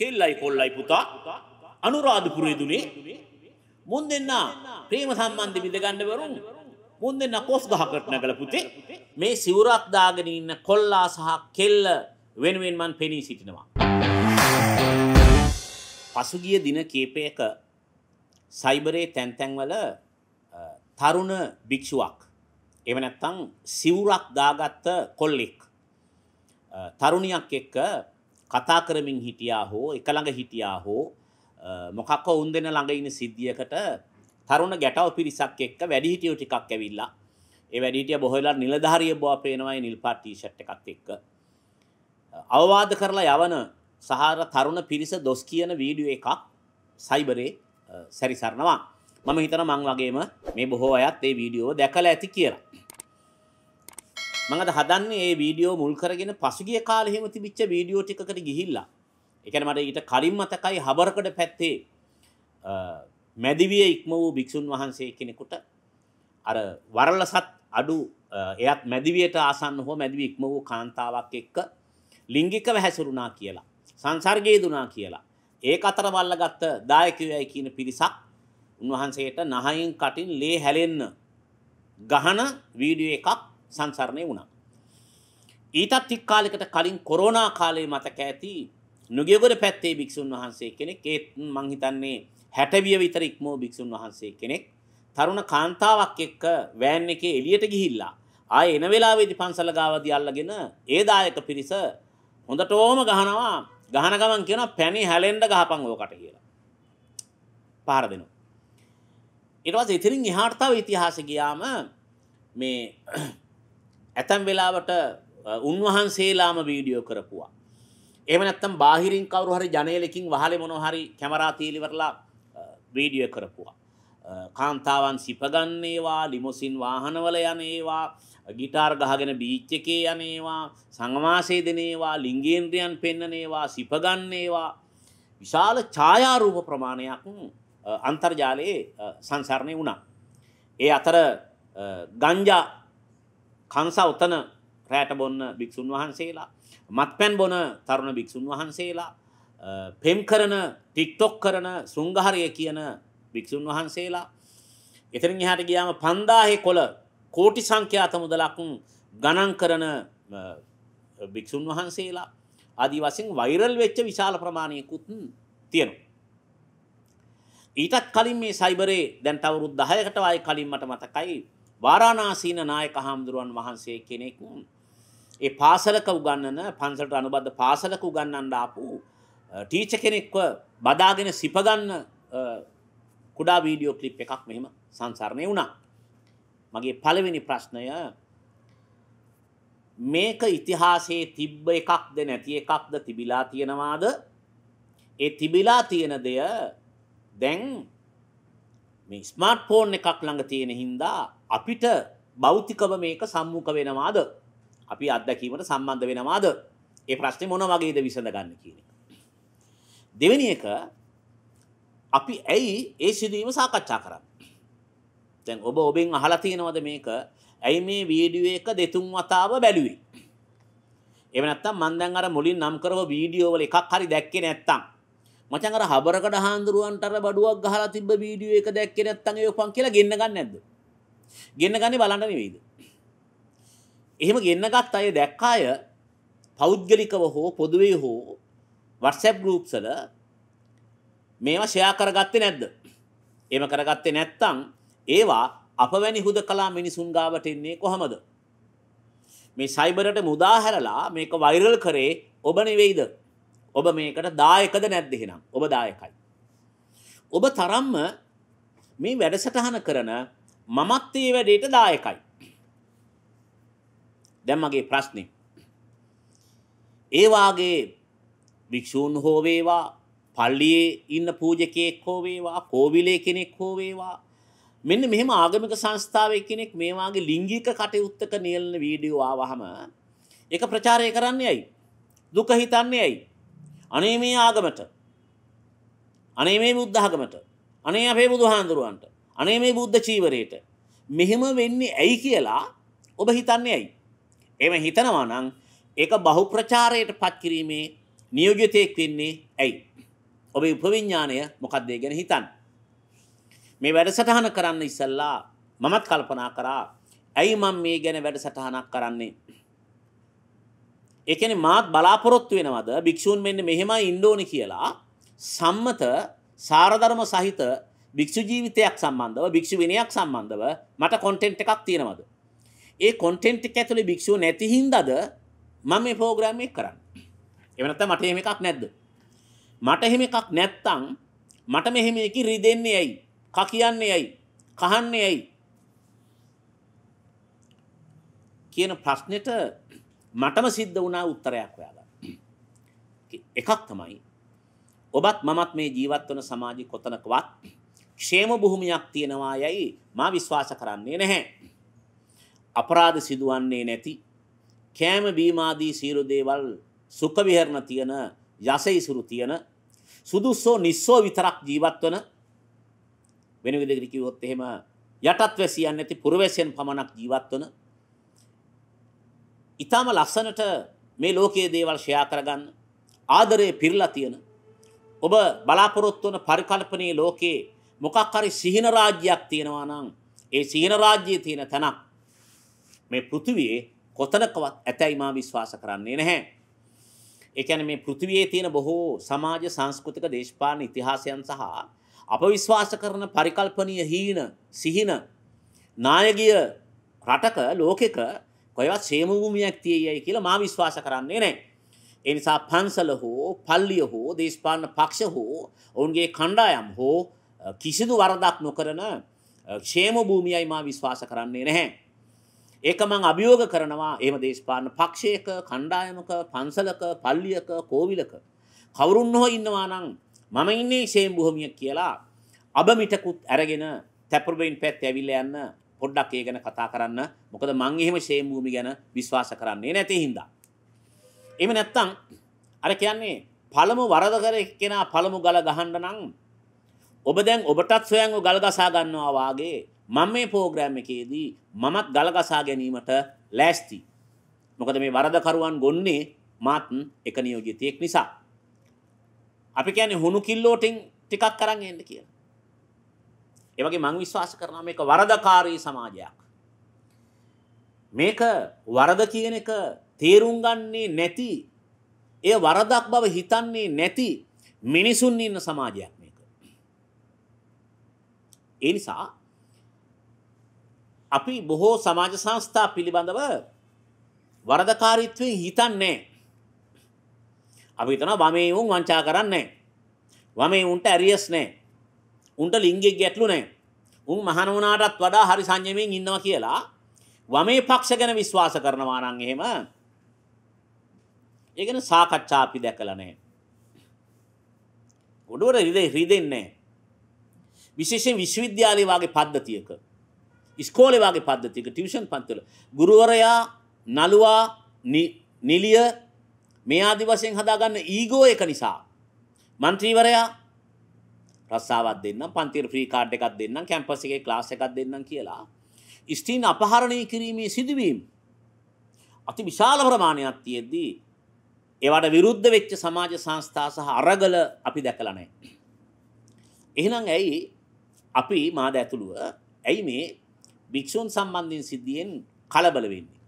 කෙල්ලයි කොල්ලයි පුතා අනුරාධපුරේ දුනේ මුන් දෙන්න ප්‍රේම සම්බන්ධ බිඳගන්න වරුන් මුන් දෙන්න කොස් ගහකට නැගලා පුතේ මේ සිවුරක් දාගෙන ඉන්න කොල්ලා සහ කෙල්ල වෙනුවෙන් මන් පෙනී සිටිනවා. පසුගිය දින කීපයක සයිබරේ තැන් තැන්වල තරුණ භික්ෂුවක් එව නැත්තම් සිවුරක් දාගත්ත කොල්ලෙක් තරුණියක් එක්ක කතා කරමින් හිටියා හෝ එක ළඟ හිටියා හෝ මොකක්ක උන් දෙන ළඟ ඉන්න සිද්ධියකට තරුණ ගැටව පිරිසක් එක්ක වැඩිහිටියෝ ටිකක් ඇවිල්ලා ඒ වැඩිහිටිය බොහෝලා නිලධාරිය බව පේනවායි නිල් පාට ටී-ෂර්ට් එකත් එක්ක අවවාද කරලා යවන සහාර තරුණ පිරිස දොස් කියන වීඩියෝ එකක් සයිබරේ සැරිසරනවා මම හිතන මං වගේම මේ බොහෝ අයත් ඒ වීඩියෝ දැකලා ඇති කියලා මම අද හදන්නේ මේ වීඩියෝ මුල් කරගෙන පසුගිය කාලේ හිම තිබිච්ච වීඩියෝ ටිකකට ගිහිල්ලා ඒ කියන්නේ මට ඊට කලින් මතකයි හබරකඩ පැත්තේ මැදිවිය ඉක්ම වූ භික්ෂුන් වහන්සේ කෙනෙකුට අර වරලසත් අඩු එයත් මැදිවියට ආසන්න හෝ මැදිවි ඉක්ම වූ කාන්තාවක් එක්ක ලිංගිකව හැසිරුණා කියලා සංසර්ගයේ දුනා කියලා ඒ අතර වල්ලගත්ත දායකයයි කියන පිරිසක් උන්වහන්සේට නහයින් කටින් ලේ හැලෙන්න ගහන වීඩියෝ එකක් සංසරණය වුණා. ඊටත් එක් කාලෙකට කලින් කොරෝනා කාලේ මතක ඇති නුගියගොඩ පැත්තේ භික්ෂුන් වහන්සේ කෙනෙක් ඒත් මං හිතන්නේ හැටවිය විතර ඉක්මෝ භික්ෂුන් වහන්සේ කෙනෙක් තරුණ කාන්තාවක් එක්ක වෑන් එකේ එළියට ගිහිල්ලා ආය එන වෙලාවේදී පන්සල ගාවදී අල්ලගෙන ඒ දායක පිරිස හොඳට ඕම ගහනවා ගහන ගමන් කියනවා පැණි හැලෙන්න ගහපන් ඕකට කියලා. පාර දෙනවා. ඊට පස්සේ ඉතින් එහාට තව ඉතිහාසෙ ගියාම මේ ඇතැම් වෙලාවට උන්වහන්සේලාම වීඩියෝ කරපුවා. එමනත්තම් බාහිරින් කවරු හරි ජනයලකින් වහල මොනොහරි කැමරා තීලිවරලා වීඩිය කරපුවා. කාන්තාවන් සිපගන්නේවා ලිමුසින් වාහනවල යනේවා ගිටාර් ගහගෙන බීච්චකේ යනේවා සංවාසේ දෙනේවා ලිංගේන්ද්‍රයන් පෙන්නනේවා සිපගන්නේවා විශාල ඡායාරූප ප්‍රමාණයක් අන්තර්ජාලයේ සංසරණය වුණා. ඒ අතර ගංජා කංසා උතන රෑට බොන්න භික්‍ෂූන් වහන්සේලා මත්පැන් බොන තරුණ භික්‍ෂූන් වහන්සේලා පෙම් කරන ටික්ටොක් කරන සුංගහරය කියන භික්‍ෂූන් වහන්සේලා එතරින් එහට ගියාම පන්දාහෙ කොළ කෝටි සංඛ්‍යාත මුදලකුන් ගණන් කරන භික්‍ෂූන් වහන්සේලා අදි වසින් වෛරල් වෙච්ච විශාල ප්‍රමාණයකුත් තියෙනු. ඊටත් කලින් මේ සයිබරේ දැන් අවුරුත් දහයකට අය කලින් මට මතකයි වාරානාසීන නායක හාමුදුරුවන් වහන්සේ කෙනෙක් ඒ පාසලක උගන්නන පන්සලට අනුබද්ධ පාසලක උගන්නන්න ආපු ටීච කෙනෙක්ව බදාගෙන සිපගන්න කුඩා වීඩියෝ කලිප් එකක් මෙහෙම සංසරණය වුණා. මගේ පළවෙනි ප්‍රශ්නය මේක ඉතිහාසයේ තිබ්බ එකක්ද නැති එකක්ද තිබිලා තියෙනවාද ඒ තිබිලා තියෙන දෙය දැන් මේ ස්මාර්ට් ෆෝන් එකක් ළඟ තියෙන හින්දා අපිට භෞතිකව මේක සම්මුඛ වෙනවාද අපි අත්දැකීමට සම්බන්ධ වෙනවාද? ඒ ප්‍රශ්නේ මොන වගේද විසඳගන්න කියන එක. දෙවෙනි එක අපි ඇයි ඒ සිදුවීම සාකච්ඡා කරන්නේ? දැන් ඔබ ඔබෙන් අහලා තියෙනවද මේක? ඇයි මේ වීඩියෝ එක දෙතුන් වතාව බැලුවේ? එහෙම නැත්නම් මම දැන් අර මුලින් නම් කරව වීඩියෝ වල එකක් හරි දැක්කේ නැත්නම් මචං අර හබරකඩ හාන්දුරුවන්ට අර බඩුවක් ගහලා තිබ්බ වීඩියෝ එක දැක්කේ නැත්නම් ඒක පන් කියලා ගෙන්න ගන්න නැද්ද? ගෙන්න ගන්නේ බලන්න නෙවෙයිද? එහෙම ගෙන්න්නගත් අය දැක්කාය පෞද්ගලිකව හෝ පොදුවේ හෝ වටසැප් ගරුප්සල මේවා ෂයා කරගත්තේ නැද්ද. එම කරගත්තේ නැත්තං ඒවා අප වැනි හුද කලා මිනිසුන් ගාවට එන්නේ කොහමද. මේ සයිබරට මුදාහැරලා මේක වෛරල් කරේ ඔබ නෙවෙයිද. ඔබ මේකට දායකද නැද්දෙහෙනම් ඔබ දායකයි. ඔබ තරම්ම මේ වැඩසටහන කරන මමත් ඒ වැඩේට දායකයි. දැන් මගේ ප්‍රශ්නේ. ඒ වාගේ භික්ෂූන් හෝ වේවා, පල්ලියේ ඉන්න පූජකයෙක් හෝ වේවා, කෝවිලේ කෙනෙක් හෝ වේවා, මෙන්න මෙහෙම ආගමික සංස්ථාවක කෙනෙක් මේ වාගේ ලිංගික කටයුත්තක නියැලෙන වීඩියෝ ආවහම ඒක ප්‍රචාරය කරන්නේ ඇයි? දුක හිතන්නේ ඇයි? අනේ මේ ආගමට. අනේ මේ බුද්ධ ආගමට. අනේ අපේ බුදුහාඳුරුවන්ට. අනේ මේ බුද්ධ චීවරයට. මෙහෙම වෙන්නේ ඇයි කියලා ඔබ හිතන්නේ ඇයි? එම හිතනවා නම් ඒක බහු ප්‍රචාරයට පත් කිරීමේ නියෝජිතයෙක් වෙන්නේ ඇයි? ඔබේ උපවිඥාණය මොකක්ද ගැන හිතන්න. මේ වැඩසටහන කරන්න ඉස්සල්ලා මමත් කල්පනා කරා ඇයි මම මේ ගැන වැඩසටහනක් කරන්නේ? ඒ කියන්නේ මාත් බලාපොරොත්තු වෙනවද භික්ෂූන් මෙන්න මෙහෙමයි ඉන්න ඕනේ කියලා සම්මත සාරධර්ම සහිත භික්ෂු ජීවිතයක් සම්බන්ධව භික්ෂු විනයක් සම්බන්ධව මට කොන්ටෙන්ට් එකක් තියෙනවද? ඒ කොන්ටෙන්ට් එක ඇතුලේ භික්ෂුව නැති හින්දාද මම මේ ප්‍රෝග්‍රෑම් එක කරන්නේ. එහෙම නැත්නම් මට එහෙම එකක් නැද්ද? මට එහෙම එකක් නැත්තම් මට මෙහෙම එකේ රිදෙන්නේ ඇයි? ක කියන්නේ ඇයි? කහන්නේ ඇයි? කියන ප්‍රශ්නෙට මටම සිද්ධ වුණා උත්තරයක් හොයාගන්න. එකක් තමයි ඔබත් මමත් මේ ජීවත් වන සමාජය කොතනකවත් ക്ഷേම භූමියක් තියෙනවා යයි මා විශ්වාස කරන්නේ නැහැ. අපරාධ සිදුවන්නේ නැති කෑම බීමාදී සීරු දේවල් සුඛ විහරණ තියෙන යස ඉසුරු තියෙන සුදුස්සෝ නිස්සෝ විතරක් ජීවත් වන වෙන විදිහකට කිව්වොත් එහෙම යටත් වැසියන් නැති පුරවැසියන් පමණක් ජීවත් වන ඊටම ලස්සනට මේ ලෝකයේ දේවල් ෂෙයා කරගන්න ආදරේ පිරලා තියෙන ඔබ බලාපොරොත්තු වන පරිකල්පනීය ලෝකේ මොකක් හරි සිහින රාජ්‍යයක් තියෙනවා නම් ඒ සිහින රාජ්‍යයේ තියෙන තැනක් මේ පෘථිවියේ කොතනකවත් ඇතැයි මා විශ්වාස කරන්නේ නැහැ. ඒ කියන්නේ මේ පෘථිවියේ තියෙන බොහෝ සමාජ සංස්කෘතික දේශපාලන ඉතිහාසයන් සහ අප විශ්වාස කරන පරිකල්පනීය හීන සිහින නායකීය රටක ලෝකෙක කොහෙවත් ෂේම භූමියක් තියෙයි කියලා මා විශ්වාස කරන්නේ නැහැ. ඒ නිසා පන්සල හෝ පල්ලිය හෝ දේශපාලන පක්ෂ හෝ ඔවුන්ගේ කණ්ඩායම් හෝ කිසිදු වරදක් නොකරන ෂේම භූමියයි මා විශ්වාස කරන්නේ නැහැ. ඒක මං අභියෝග කරනවා ඒම දේශපාලන පක්ෂයක කණ්ඩායමක පන්සලක පල්ලියක කෝවිලක කවුරුන් හෝ ඉන්නවා නම් මම ඉන්නේ ෂේම් බොහොමිය කියලා අබ මිටකුත් ඇරගෙන තැපරබයින් පැත් ඇවිල්ල යන්න පොඩ්ඩක් ඒ ගැන කතා කරන්න මොකද මං එහෙම ෂේම් භූමි ගැන විශ්වාස කරන්නේ නැති හින්දා. එම නැත්තං අර කියන්නේ පළමු වරද කර එක්කෙනා පළමු ගල ගහන්න නම් ඔබ දැන් ඔබටත් සොයන්ව ගල් ගසා ගන්නවා වාගේ මම මේ පෝග්‍රෑම් එකේදී මමත් ගලකසා ගැනීමට ලෑස්ති. මොකද මේ වරදකරුවන් ගොන්නේ මාත් එක නියෝජිතයෙක් නිසා. අපි කියන්නේ හුණු කිල්ලෝටින් ටිකක් කරන් එන්න කියලා. ඒ වගේ මම විශ්වාස කරනවා මේක වරදකාරී සමාජයක්. මේක වරද කියන එක තේරුම් ගන්නේ නැති ඒ වරදක් බව හිතන්නේ නැති මිනිසුන් ඉන්න සමාජයක් මේක. ඒ නිසා අපි බොහෝ සමාජ සංස්ථා පිළිබඳව වරදකාරීත්වයෙන් හිතන්නේ. අපි හිතනවා වමේ වුන් වංචා කරන්නේ. වමේ උන්ට ඇරියස් නැහැ. උන්ට ලිංගික ගැටලු නැහැ. උන් මහාන වුණාටත් වඩා හරි සංයමයෙන් ඉන්නවා කියලා වමේ පක්ෂ ගැන විශ්වාස කරනවා නම් එහෙම ඒ ගැන සාකච්ඡා අපි දැකලා නැහැ. ගොඩවර රිදෙන්නේ නැහැ. විශේෂයෙන් විශ්වවිද්‍යාලය වගේ පද්ධතියක ඉස්කෝලේ වගේ පද්ධතියක ටියුෂන් පන්තිවල ගුරුවරයා නළුවා නිලිය මේ ආදි වශයෙන් හදාගන්න ඊගෝ එක නිසා මන්ත්‍රීවරයා රස්සාවක් දෙන්නම් පන්තිර ෆ්‍රී කාඩ් එකක් දෙන්නම් කැම්පස් එකේ ක්ලාස් එකක් දෙන්නම් කියලා ස්ත්‍රීන් අපහරණය කිරීමේ සිදුවීම් අති විශාල ප්‍රමාණයක් තියෙද්දී ඒවට විරුද්ධ වෙච්ච සමාජ සංස්ථා සහ අරගල අපි දැකලා නැහැ. එහෙනම් ඇයි අපි මාද ඇතුළුව ඇයි මේ භික්ෂූන් සම්බන්ධයෙන් සිද්ධියෙන් කලබල වෙන්නේ.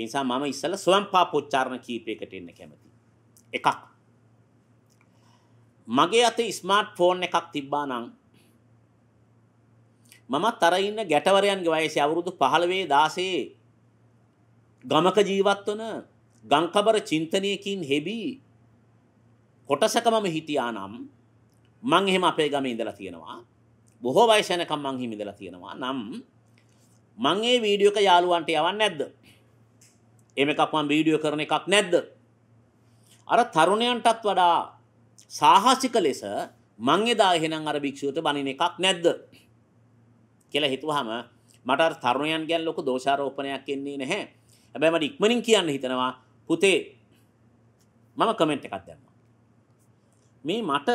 ඒ නිසා මම ඉස්සෙල්ලා ස්වම්පාපෝච්චාරණ කීපයකට එන්න කැමතියි. එකක් මගේ අතේ ස්මාර්ට් ෆෝන් එකක් තිබ්බා නම් මමත් අර ඉන්න ගැටවරයන්ගේ වයසේ අවුරුදු 15 16 ගමක ජීවත් වන ගංකබර චින්තනයකින් හෙබි කොටසක මම හිටියා නම් මං එහෙම අපේ ගමේ ඉඳලා තියෙනවා බොහෝ වයසයනකම් මං හිමිදලා තියෙනවා නම් මං ඒ වීඩියෝ එක යාළුවන්ට යවන්නේ නැද්ද? එම එකක් මං වීඩියෝ කරන එකක් නැද්ද? අර තරුණයන්ටත් වඩා සාහසික ලෙස මං එදා එහෙනම් අර භික්ෂුවට බණින එකක් නැද්ද? කියලා හිතුවහම මට අර තරුණයන් ගැන ලොකු දෝෂාරෝපණයක් එන්නේ නැහැ. හැබැයි මට ඉක්මනින් කියන්න හිතනවා පුතේ මම කමෙන්ට් එකක් දැම්මා. මේ මට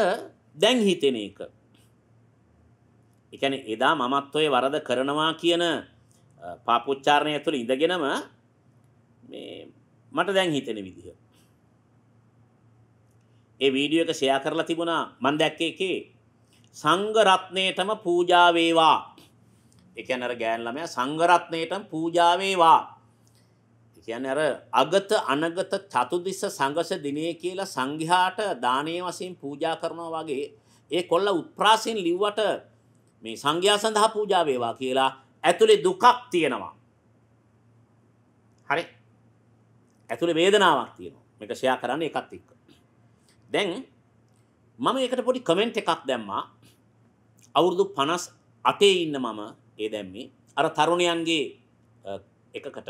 දැන් හිතෙන එක එකැන එදා මමත්වය වරද කරනවා කියන පාපුච්චාරණය තුළ ඉඳගෙනම මට දැන් හිතෙන විදිහ. ඒ වීඩියෝ එක ෂයා කරලා තිබුණා මන් දැක්කේ එකේ සංගරත්නයටම පූජාවේවා එකැන අර ගෑන්ලමය සංගරත්නයටම පූජාවේවා කියන අර අගත අනගත චතුදිස්ස සංගස දිනේ කියලා සංඝයාට දානය වශයෙන් පූජා කරනවා වගේ ඒ කොල්ල උත්ප්‍රාසයෙන් ලිව්වට මේ සංඝයා සඳහා පූජා වේවා කියලා ඇතුලේ දුකක් තියෙනවා. හරි. ඇතුලේ වේදනාවක් තියෙනවා. මේක ෂෙයා කරන්න එකත් එක්ක. දැන් මම ඒකට පොඩි කමෙන්ට් එකක් දැම්මා. අවුරුදු 58 ඉන්න මම ඒ දැම්මේ. අර තරුණයන්ගේ එකකට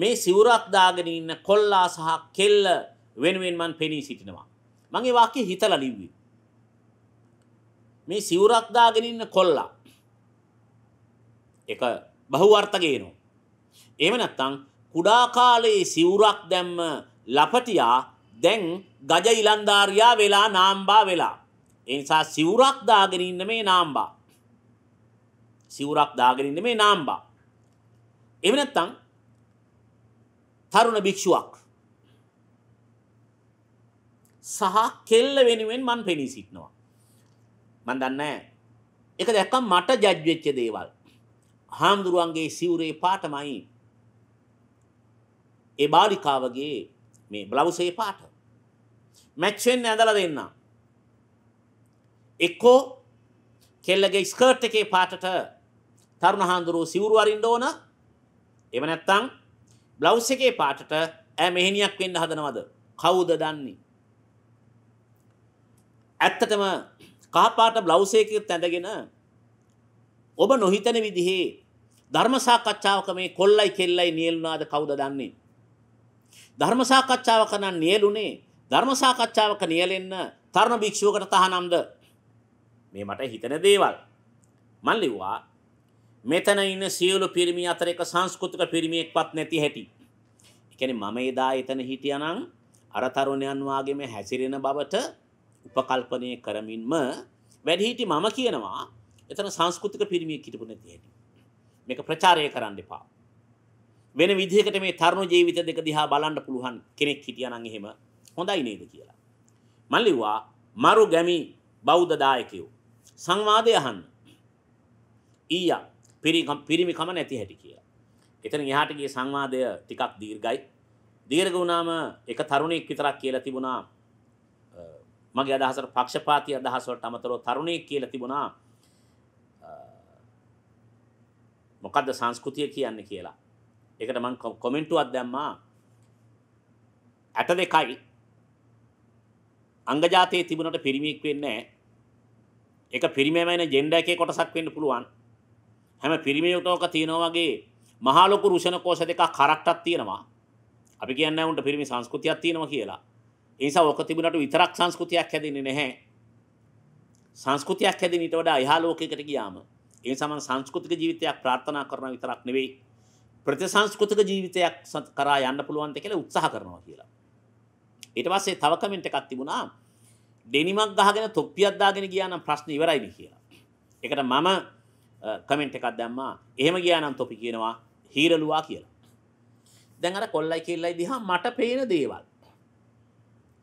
මේ සිවුරක් දාගෙන ඉන්න කොල්ලා සහ කෙල්ල වෙනුවෙන් මන් පෙනී සිටිනවා. මගේ වාක්‍ය හිතලා ලිව්වේ. මේ සිවුරක් දාගෙන ඉන්න කොල්ලා එක බහුවර්ථගේනෝ එහෙම නැත්නම් කුඩා කාලයේ සිවුරක් දැම්ම ලපටියා දැන් ගජ ඉලන්දාරියා වෙලා නාම්බා වෙලා ඒ නිසා සිවුරක් දාගෙන ඉන්න මේ නාම්බා සිවුරක් දාගෙන ඉන්න මේ නාම්බා එහෙම නැත්නම් තරුණ භික්ෂුවක් සහ කෙල්ල වෙනුවෙන් මන් පෙනී සිටිනවා මම දන්නේ ඒක දැක්කම මට ජජ් වෙච්ච දේවල්. හාමුදුරුවන්ගේ සිවුරේ පාටමයි ඒ බාලිකාවගේ මේ බ්ලවුසේ පාට. මැච් වෙන්න ඇඳලා දෙන්න. එක්කෝ කෙල්ලගේ ස්කර්ට් එකේ පාටට තරුණ හාමුදුරුවෝ සිවුරු අරින්න ඕන. එහෙම නැත්නම් බ්ලවුස් එකේ පාටට ඈ මෙහෙණියක් වෙන්න හදනවද? කවුද දන්නේ? ඇත්තටම කහපාට බ්ලවුස් එකක ඇඳගෙන ඔබ නොහිතන විදිහේ ධර්ම සාකච්ඡාවක මේ කොල්ලයි කෙල්ලයි නියලුණාද කවුද දන්නේ ධර්ම සාකච්ඡාවක නම් නියලුනේ ධර්ම සාකච්ඡාවක නියලෙන්න තරුණ භික්ෂුවකට තහනම්ද මේ මට හිතන දේවල් මන් ලිව්වා මෙතන ඉන්න සියලු පිරිමි අතර එක සංස්කෘතික පිරිමියෙක්වත් නැති හැටි. ඒ කියන්නේ මම එදා එතන හිටියානම් අර තරුණයන් වාගේම හැසිරෙන බවට උපකල්පනය කරමින්ම වැඩහිටි මම කියනවා එතන සංස්කෘතික පිරිමිය කිටපුන තියට මේක ප්‍රචාරය කරන්න එපා වෙන විදිහකට මේ තරුණ ජීවිත දෙක දිහා බලන්න පුළුවන් කෙනෙක් හිටියනම් එහෙම හොඳයි නේද කියලා මම ලිව්වා මරු ගැමි බෞද්ධ දායකයෝ සංවාදය අහන්න ඊයා පිරිමි කම නැති හැටි කියලා එතන එහාට ගිය සංවාදය ටිකක් දීර්ඝයි දීර්ඝ වුණාම එක තරුණෙක් විතරක් කියලා තිබුණා මගේ අදහසට පක්ෂපාති අදහස් වලට අමතරව තරුණයෙක් කියලා තිබුණා මොකද්ද සංස්කෘතිය කියන්නේ කියලා. ඒකට මම කොමෙන්ටුවක් දැම්මා. ඇට දෙකයි අංගජාතයේ තිබුණට පිරිමියෙක් වෙන්නේ නැහැ. ඒක පිරිමේමයින ජෙන්ඩර් එකේ කොටසක් වෙන්න පුළුවන්. හැම පිරිමියෙකුටක තියෙනවා වගේ මහා ලොකු රුෂණ කෝෂ දෙකක් කරක්ටක් තියෙනවා. අපි කියන්නේ උන්ට පිරිමි සංස්කෘතියක් තියෙනවා කියලා. ඒසා ඕක තිබුණට විතරක් සංස්කෘතියක් හැදෙන්නේ නැහැ. සංස්කෘතියක් හැදෙන ඊට වඩා එහා ලෝකයකට ගියාම ඒ සමන් සංස්කෘතික ජීවිතයක් ප්‍රාර්ථනා කරන විතරක් නෙවෙයි ප්‍රතිසංස්කෘතික ජීවිතයක් කරා යන්න පුළුවන්ද කියලා උත්සාහ කරනවා කියලා. ඊට පස්සේ තව කමෙන්ට් එකක් තිබුණා ඩෙනිමක් ගහගෙන තොප්පියක් දාගෙන ගියා නම් ප්‍රශ්න ඉවරයි නේ කියලා. ඒකට මම කමෙන්ට් එකක් දැම්මා. එහෙම ගියා නම් තොපි කියනවා හීරලුවා කියලා. දැන් අර කොල්ලයි කෙල්ලයි දිහා මට පේන දේවල්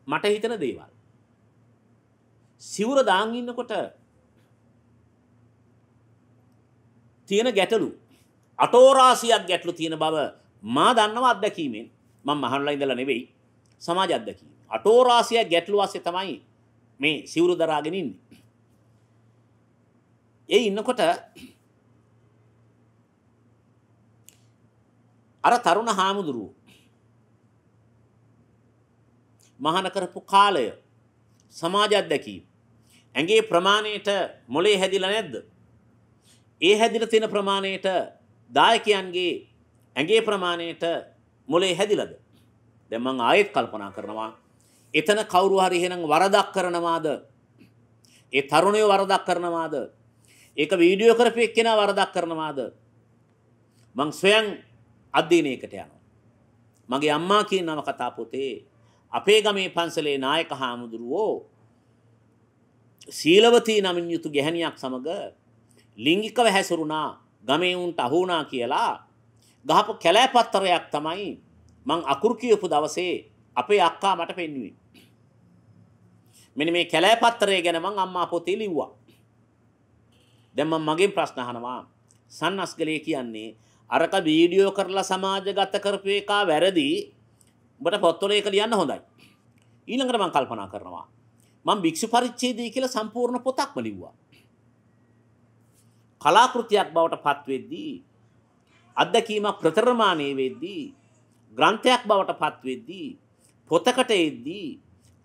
මට හිතන දේවල්. සිවුර දාන් ඉන්නකොට තියෙන ගැටලු අටෝරාසියක් ගැටලු තියෙන බව මා දන්නවා අත්දැකීමෙන් මම මහනුලා ඉඳලා නෙවෙයි සමාජ අත්දැකීම. අටෝරාසිය ගැටලු වාසිය තමයි මේ සිවුරු දරාගෙන ඉන්නේ. ඒ ඉන්නකොට අර තරුණ හාමුදුරුවෝ මහාන කරපු කාලය සමාජ අධ්‍යක්ී ඇඟේ ප්‍රමාණයට මොලේ හැදිලා නැද්ද? ඒ හැදිලා තියෙන ප්‍රමාණයට දායකයන්ගේ ඇඟේ ප්‍රමාණයට මොලේ හැදිලාද? දැන් මම ආයෙත් කල්පනා කරනවා එතන කවුරු හරි එහෙනම් වරදක් කරනවාද? ඒ තරුණයෝ වරදක් කරනවාද? ඒක වීඩියෝ කරපු එක්කෙනා වරදක් කරනවාද? මං ස්වයං අධ්‍යයනයකට යනවා. මගේ අම්මා කියන නවකතා පොතේ අපේ ගමේ පන්සලේ නායක හාමුදුරුවෝ සීලවතී නමින් යුතු ගැහැණියක් සමඟ ලිංගිකව හැසුරුණා ගමේවුන්ට අහුනා කියලා ගහපු කැලෑපත්තරයක් තමයි මං අකුරු කියපු දවසේ අපේ අක්කා මට පෙන්වුවේ. මෙන්න මේ කැලෑපත්තරය ගැන මං අම්මා පොතේ ලිව්වා. දැන් මම මගෙන් ප්‍රශ්න අහනවා. සන්නස්ගලේ කියන්නේ අරක වීඩියෝ කරලා සමාජගත කරපු එක වැරදි උඹට පොත්වල ඒක ලියන්න හොඳයි. ඊළඟට මම කල්පනා කරනවා. මම භික්ෂු පරිච්ඡේදය කියලා සම්පූර්ණ පොතක්ම ලිව්වා. කලාකෘතියක් බවට පත් වෙද්දී අත්දැකීමක් ප්‍රතරමාණයේ වෙද්දී ග්‍රන්ථයක් බවට පත් වෙද්දී පොතකට එද්දී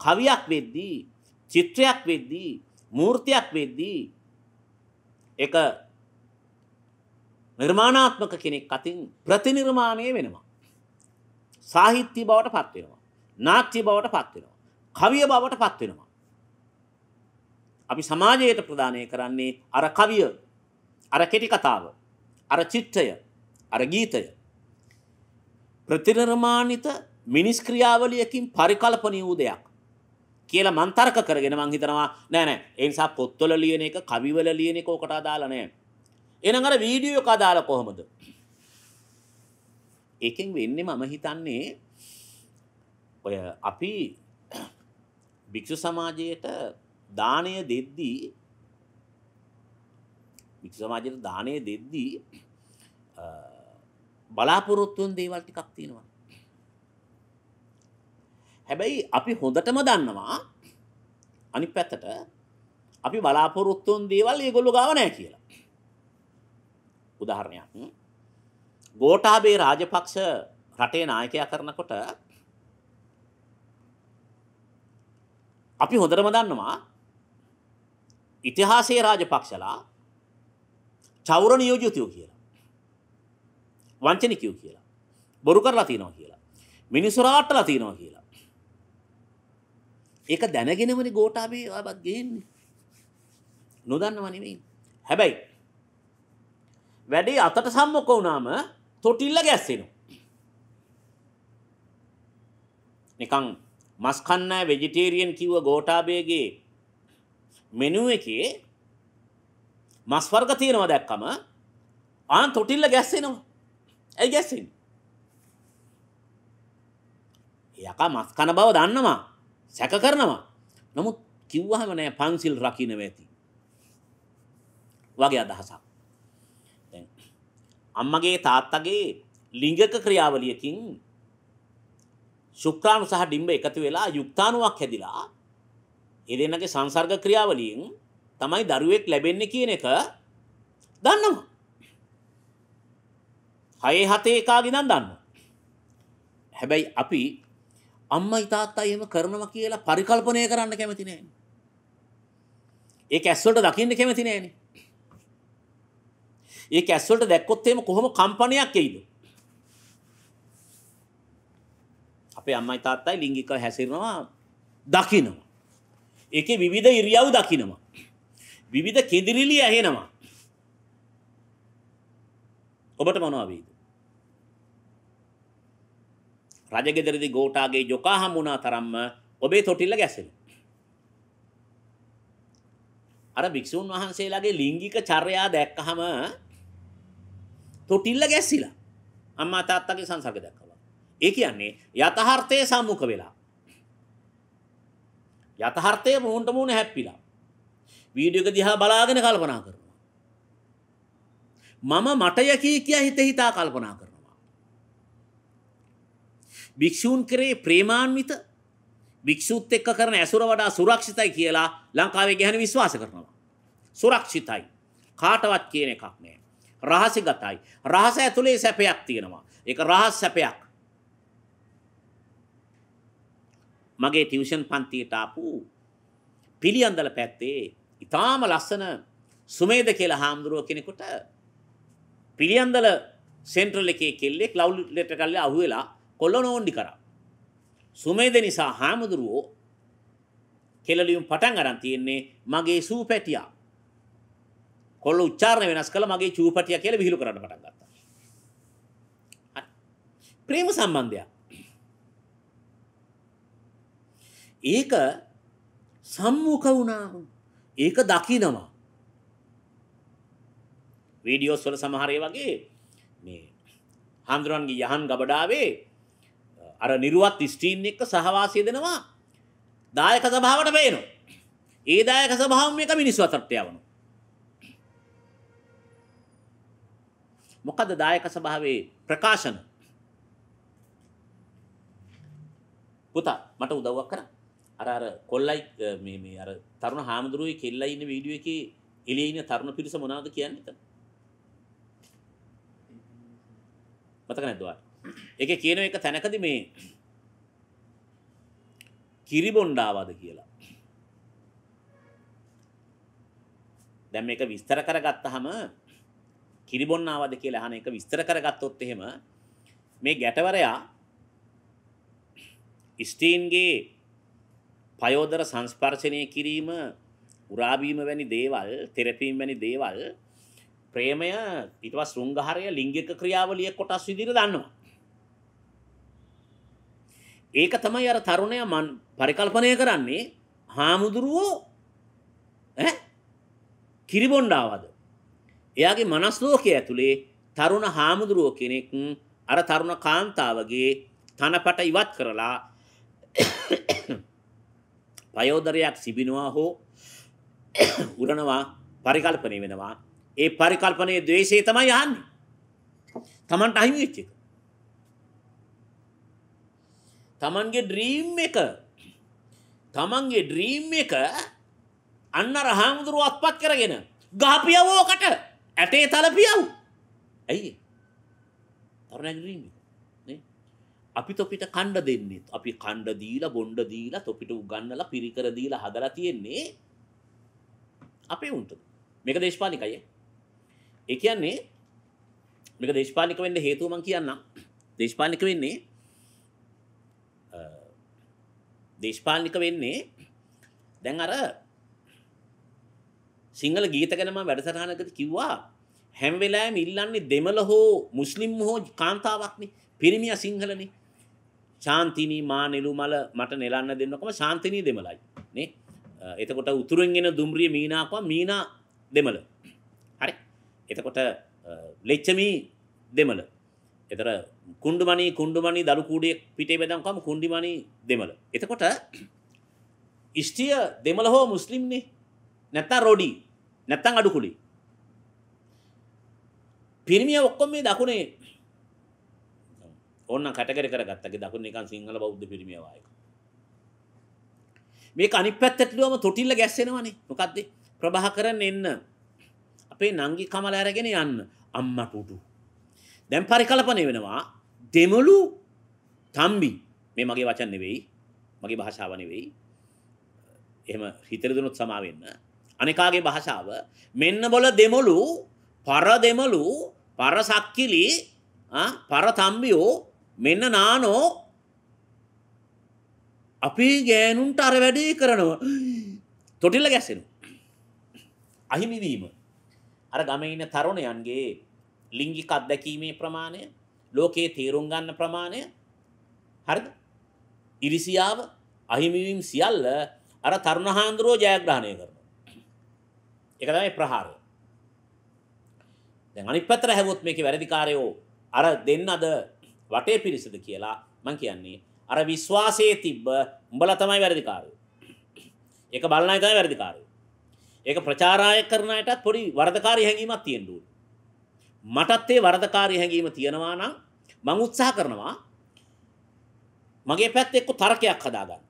කවියක් වෙද්දී චිත්‍රයක් වෙද්දී මූර්තියක් වෙද්දී එක නිර්මාණාත්මක කෙනෙක් අතින් ප්‍රතිනිර්මාණය වෙනවා සාහිත්‍ය බවට පත් වෙනවා. නාට්‍ය බවට පත් වෙනවා. කවිය බවට පත් වෙනවා. අපි සමාජයට ප්‍රදානය කරන්නේ අර කවිය, අර කෙටි කතාව, අර චිත්‍රය, අර ගීතය. ප්‍රතිනිර්මාණිත මිනිස් ක්‍රියාවලියකින් පරිකල්පනීය වූ දෙයක්. කියලා මං තර්ක කරගෙන මං හිතනවා නෑ නෑ ඒ නිසා පොත්වල ලියන එක කවිවල ලියන එක ඔකට අදාළ නෑ. එහෙනම් අර වීඩියෝ එක අදාළ කොහොමද? ඒකෙන් වෙන්නේ මම හිතන්නේ ඔය අපි භික්ෂු සමාජයට දානය දෙද්දී භික්ෂු සමාජයට දානය දෙද්දී බලාපොරොත්තු වෙන දේවල් ටිකක් තියෙනවා. හැබැයි අපි හොඳටම දන්නවා අනිත් පැත්තට අපි බලාපොරොත්තු වෙන දේවල් ඒගොල්ලෝ ගාව නැහැ කියලා. උදාහරණයක් ගෝඨාභය රාජපක්ෂ රටේ නායකයා කරනකොට අපි හොඳටම දන්නවා ඉතිහාසයේ රාජපක්ෂලා චෞර නියෝජිතයෝ කියලා. වංචනිකයෝ කියලා. බොරු කරලා තියනවා කියලා. මිනිස්සු රාට්ටලා තියනවා කියලා. ඒක දැනගෙනමනේ ගෝඨාභය ආවත් ගේන්නේ. නොදන්නව නෙමෙයි. හැබැයි වැඩේ අතට සම්මක වුණාම තොටිල්ල ගැස්සෙනවා. නිකං මස් කන්නෑ වෙජිටේරියන් කිව්ව ගෝටාබේගේ මෙනුව එකේ මස් වර්ග තියෙනවා දැක්කම ආන් තොටිල්ල ගැස්සෙනවා. ඇයි ගැස්සෙන්? යකා මස් කන බව දන්නවා. සැක කරනවා. නමුත් කිව්වහම නෑ පන්සිල් රකින්න ඇති. වගේ අදහසක්. අම්මගේ තාත්තගේ ලිංගක ක්‍රියාවලියකින් ශුක්‍රාණු සහ ඩිම්බ එකතු වෙලා යුක්තාණුවක් හැදිලා ඒ දෙන්නගේ සංසර්ග ක්‍රියාවලියෙන් තමයි දරුවෙක් ලැබෙන්නේ කියන එක දන්නවා. හයේ හතේ එකාගේ නම් දන්නවා. හැබැයි අපි අම්මයි තාත්තයි එහෙම කරනවා කියලා පරිකල්පනය කරන්න කැමති නෑනේ. ඒක ඇස්වලට දකින්න කැමති නෑනේ. ඒක ඇස්වලට දැක්කොත් එහෙම කොහොම කම්පනයක් එයිද? අපේ අම්මයි තාත්තයි ලිංගිකව හැසිරෙනවා දකිනවා. ඒකේ විවිධ ඉරියව් දකිනවා. විවිධ කෙඳිරිලි ඇහෙනවා. ඔබට මොනවා වේද? රජගෙදරදී ගෝටාගේ ජොකා හම්බුණා තරම්ම ඔබේ තොටිල්ල ගැසෙනවා. අර භික්ෂූන් වහන්සේලාගේ ලිංගික චර්යා දැක්කහම තොටිල්ල ගැස්සිලා අම්මා තාත්තගේ සංසර්ග දැක්කවා. ඒ කියන්නේ යථාර්ථයේ සම්මුඛ වෙලා. යථාර්ථයේ මූණට මූණ හැප්පිලා. වීඩියෝ එක දිහා බලාගෙන කල්පනා කරනවා. මම මට යකී කියා හිත හිතා කල්පනා කරනවා. භික්ෂූන් කරේ ප්‍රේමාන්විත භික්ෂූත් එක්ක කරන ඇසුර වඩා සුරක්ෂිතයි කියලා ලංකාවේ ගැහන විශ්වාස කරනවා. සුරක්ෂිතයි. කාටවත් කියන එකක් නෑ. රහසිගතයි. රහස ඇතුලේ සැපයක් තියෙනවා. ඒක රහස් සැපයක්. මගේ ටියුෂන් පන්තියට ආපු පිළියන්දල පැත්තේ ඉතාම ලස්සන සුමේද කියලා හාමුදුරුව කෙනෙකුට පිළියන්දල සෙන්ට්‍රල් එකේ කෙල්ලෙක් ලව් ලෙටර් කරලා අහුවෙලා කොල්ලන ඕන්ඩි කරා. සුමේද නිසා හාමුදුරුවෝ කෙලලියුම් පටන් අරන් තියෙන්නේ මගේ සූ පැටියා. කොල්ල උච්චාරණ වෙනස් කළා මගේ චූපටිය කියලා විහිළු කරන්න පටන් ගත්තා. හරි. ප්‍රේම සම්බන්ධයක්. ඒක සම්මුඛ වුණා. ඒක දකිනවා. වීඩියෝස් වල සමහර වගේ මේ හාමුදුරන්ගේ යහන් ගබඩාවේ අර නිර්වත් ස්ටීන් එක්ක සහවාසය දෙනවා දායක සභාවට පේනවා. ඒ දායක සභාවම එක මිනිස්සු අතරට යවනවා. මොකද දායක සභාවේ ප්‍රකාශන පුතා මට උදව්වක් කරන්න අර අර කොල්ලයි මේ මේ අර තරුණ හාමුදුරුවෝ කෙල්ලයි ඉන්න වීඩියෝ එකේ එළියේ ඉන්න තරුණ පිරිස මොනවද කියන්නේ එතන මතක නැද්ද ඔයාලට ඒකේ කියන එක තැනකදී මේ කිරි බොණ්ඩාවද කියලා දැන් මේක විස්තර කරගත්තාම කිරිබොන්නාවද කියලා අහන එක විස්තර කරගත්තොත් එහෙම මේ ගැටවරයා ස්ටීන්ගේ පයෝදර සංස්පර්ශනය කිරීම උරාබීම වැනි දේවල් තෙරපීම් වැනි දේවල් ප්‍රේමය ඉටව සෘංගහරය ලිංගික ක්‍රියාවලිය කොටස් විදිර දන්නවා. ඒක තමයි අර තරුණය මන් පරිකල්පනය කරන්නේ හාමුදුරුවෝ කිරිබොන්්ඩාවද එයාගේ මනස්ලෝකය ඇතුළේ තරුණ හාමුදුරුව කෙනෙක් අර තරුණ කාන්තාවගේ තනපට ඉවත් කරලා පයෝදරයක් සිබිනවා හෝ උරනවා පරිකල්පනය වෙනවා ඒ පරිකල්පනය දවේශය තමයි යන්නේ තමන්ට අහිමිච්ච එක තමන්ගේ ඩ්‍රීම් එක තමන්ගේ ඩ්‍රීම් එක අන්න රහාමුදුරුව අත්පත් කරගෙන ගාපියවෝකට ඇටේ තලපියව් ඇයි තරනැගරීම අපි තොපිට කණ්ඩ දෙන්නෙත් අපි කණ්ඩ දීලා බොන්්ඩ දීලා තොපිට උගන්නලා පිරිකර දීලා හදලා තියෙන්නේ අපේ උන්ට මේක දේශපාලිකය ඒ කියන්නේ මේක දේශපාලික වෙන්න හේතුවමන් කියන්න දේශපාලික වෙන්නේ දේශපාලික වෙන්නේ දැන් අර සිංහල ගීත ගැනම වැඩසටහනකද කිව්වා හැම් වෙලාවෙම ඉල්ලන්නේ දෙමළ හෝ මුස්ලිම් හෝ කාන්තාවක්නේ පිරිමියා සිංහලනේ ශාන්තිනි මා නෙළු මල මට නෙලන්න දෙන්නකොම ශාන්තිනී දෙමළයි නේ එතකොට උතුරෙන් එන දුම්රිය මීනාකවා මීනා දෙමළ හරි එතකොට ලෙච්චමී දෙමළ එතර කුණ්ඩුමණී කුණ්ඩුමණී දරු කූඩිය පිටේ බෙදම්කම කුණ්ඩිමණී දෙමළ එතකොට ඉෂ්ටිය දෙමළ හෝ මුස්ලිම්නේ නැත්තම් රොඩි නැත්තම් අඩුකුලි පිරිමිය ඔක්කොම මේ දකුණේ ඕන්න කටකර කරගත්තගේ දකුණ නිකන් සිංහල බෞද්ධ පිරිමිය වායක මේක අනිත් පැත්තට ළුවම තොටිල්ල ගැස්සෙනවනේ මොකද්ද ප්‍රභාකරන් එන්න අපේ නංගි කමල අරගෙන යන්න අම්මට උඩු දැන් පරිකල්පනය වෙනවා දෙමළු තම්බි මේ මගේ වචන නෙවෙයි මගේ භාෂාව නෙවෙයි එහෙම හිතර දුනොත් සමාවෙන්න අනිකාගේ භාෂාව මෙන්න බොල දෙමළු පර දෙමළු පර සක්කිලි පර තම්බියෝ මෙන්න නානෝ අපි ගෑනුන්ට අර වැඩේ කරනවා තොටිල්ල ගැස්සෙනු අහිමිවීම අර ගමයින තරුණයන්ගේ ලිංගික අත්දැකීමේ ප්‍රමාණය ලෝකයේ තේරුම් ගන්න ප්‍රමාණය හරිද ඉරිසියාව අහිමිවීම් සියල්ල අර තරුණ හාන්දුරුවෝ ජයග්‍රහණය කර ඒක තමයි ප්‍රහාරය. දැන් අනිත් පැත්තට හැවොත් මේකේ වැරදිකාරයෝ අර දෙන්නද වටේ පිරිසද කියලා මම කියන්නේ අර විශ්වාසයේ තිබ්බ උඹලා තමයි වැරදිකාරයෝ. ඒක බලන අය තමයි වැරදිකාරයෝ. ඒක ප්‍රචාරය කරන අයටත් පොඩි වරදකාරී හැඟීමක් තියෙන්න ඕනේ. මටත් ඒ වරදකාරී හැඟීම තියෙනවා නම් මම උත්සාහ කරනවා මගේ පැත්තේ එක්ක තර්කයක් හදාගන්න.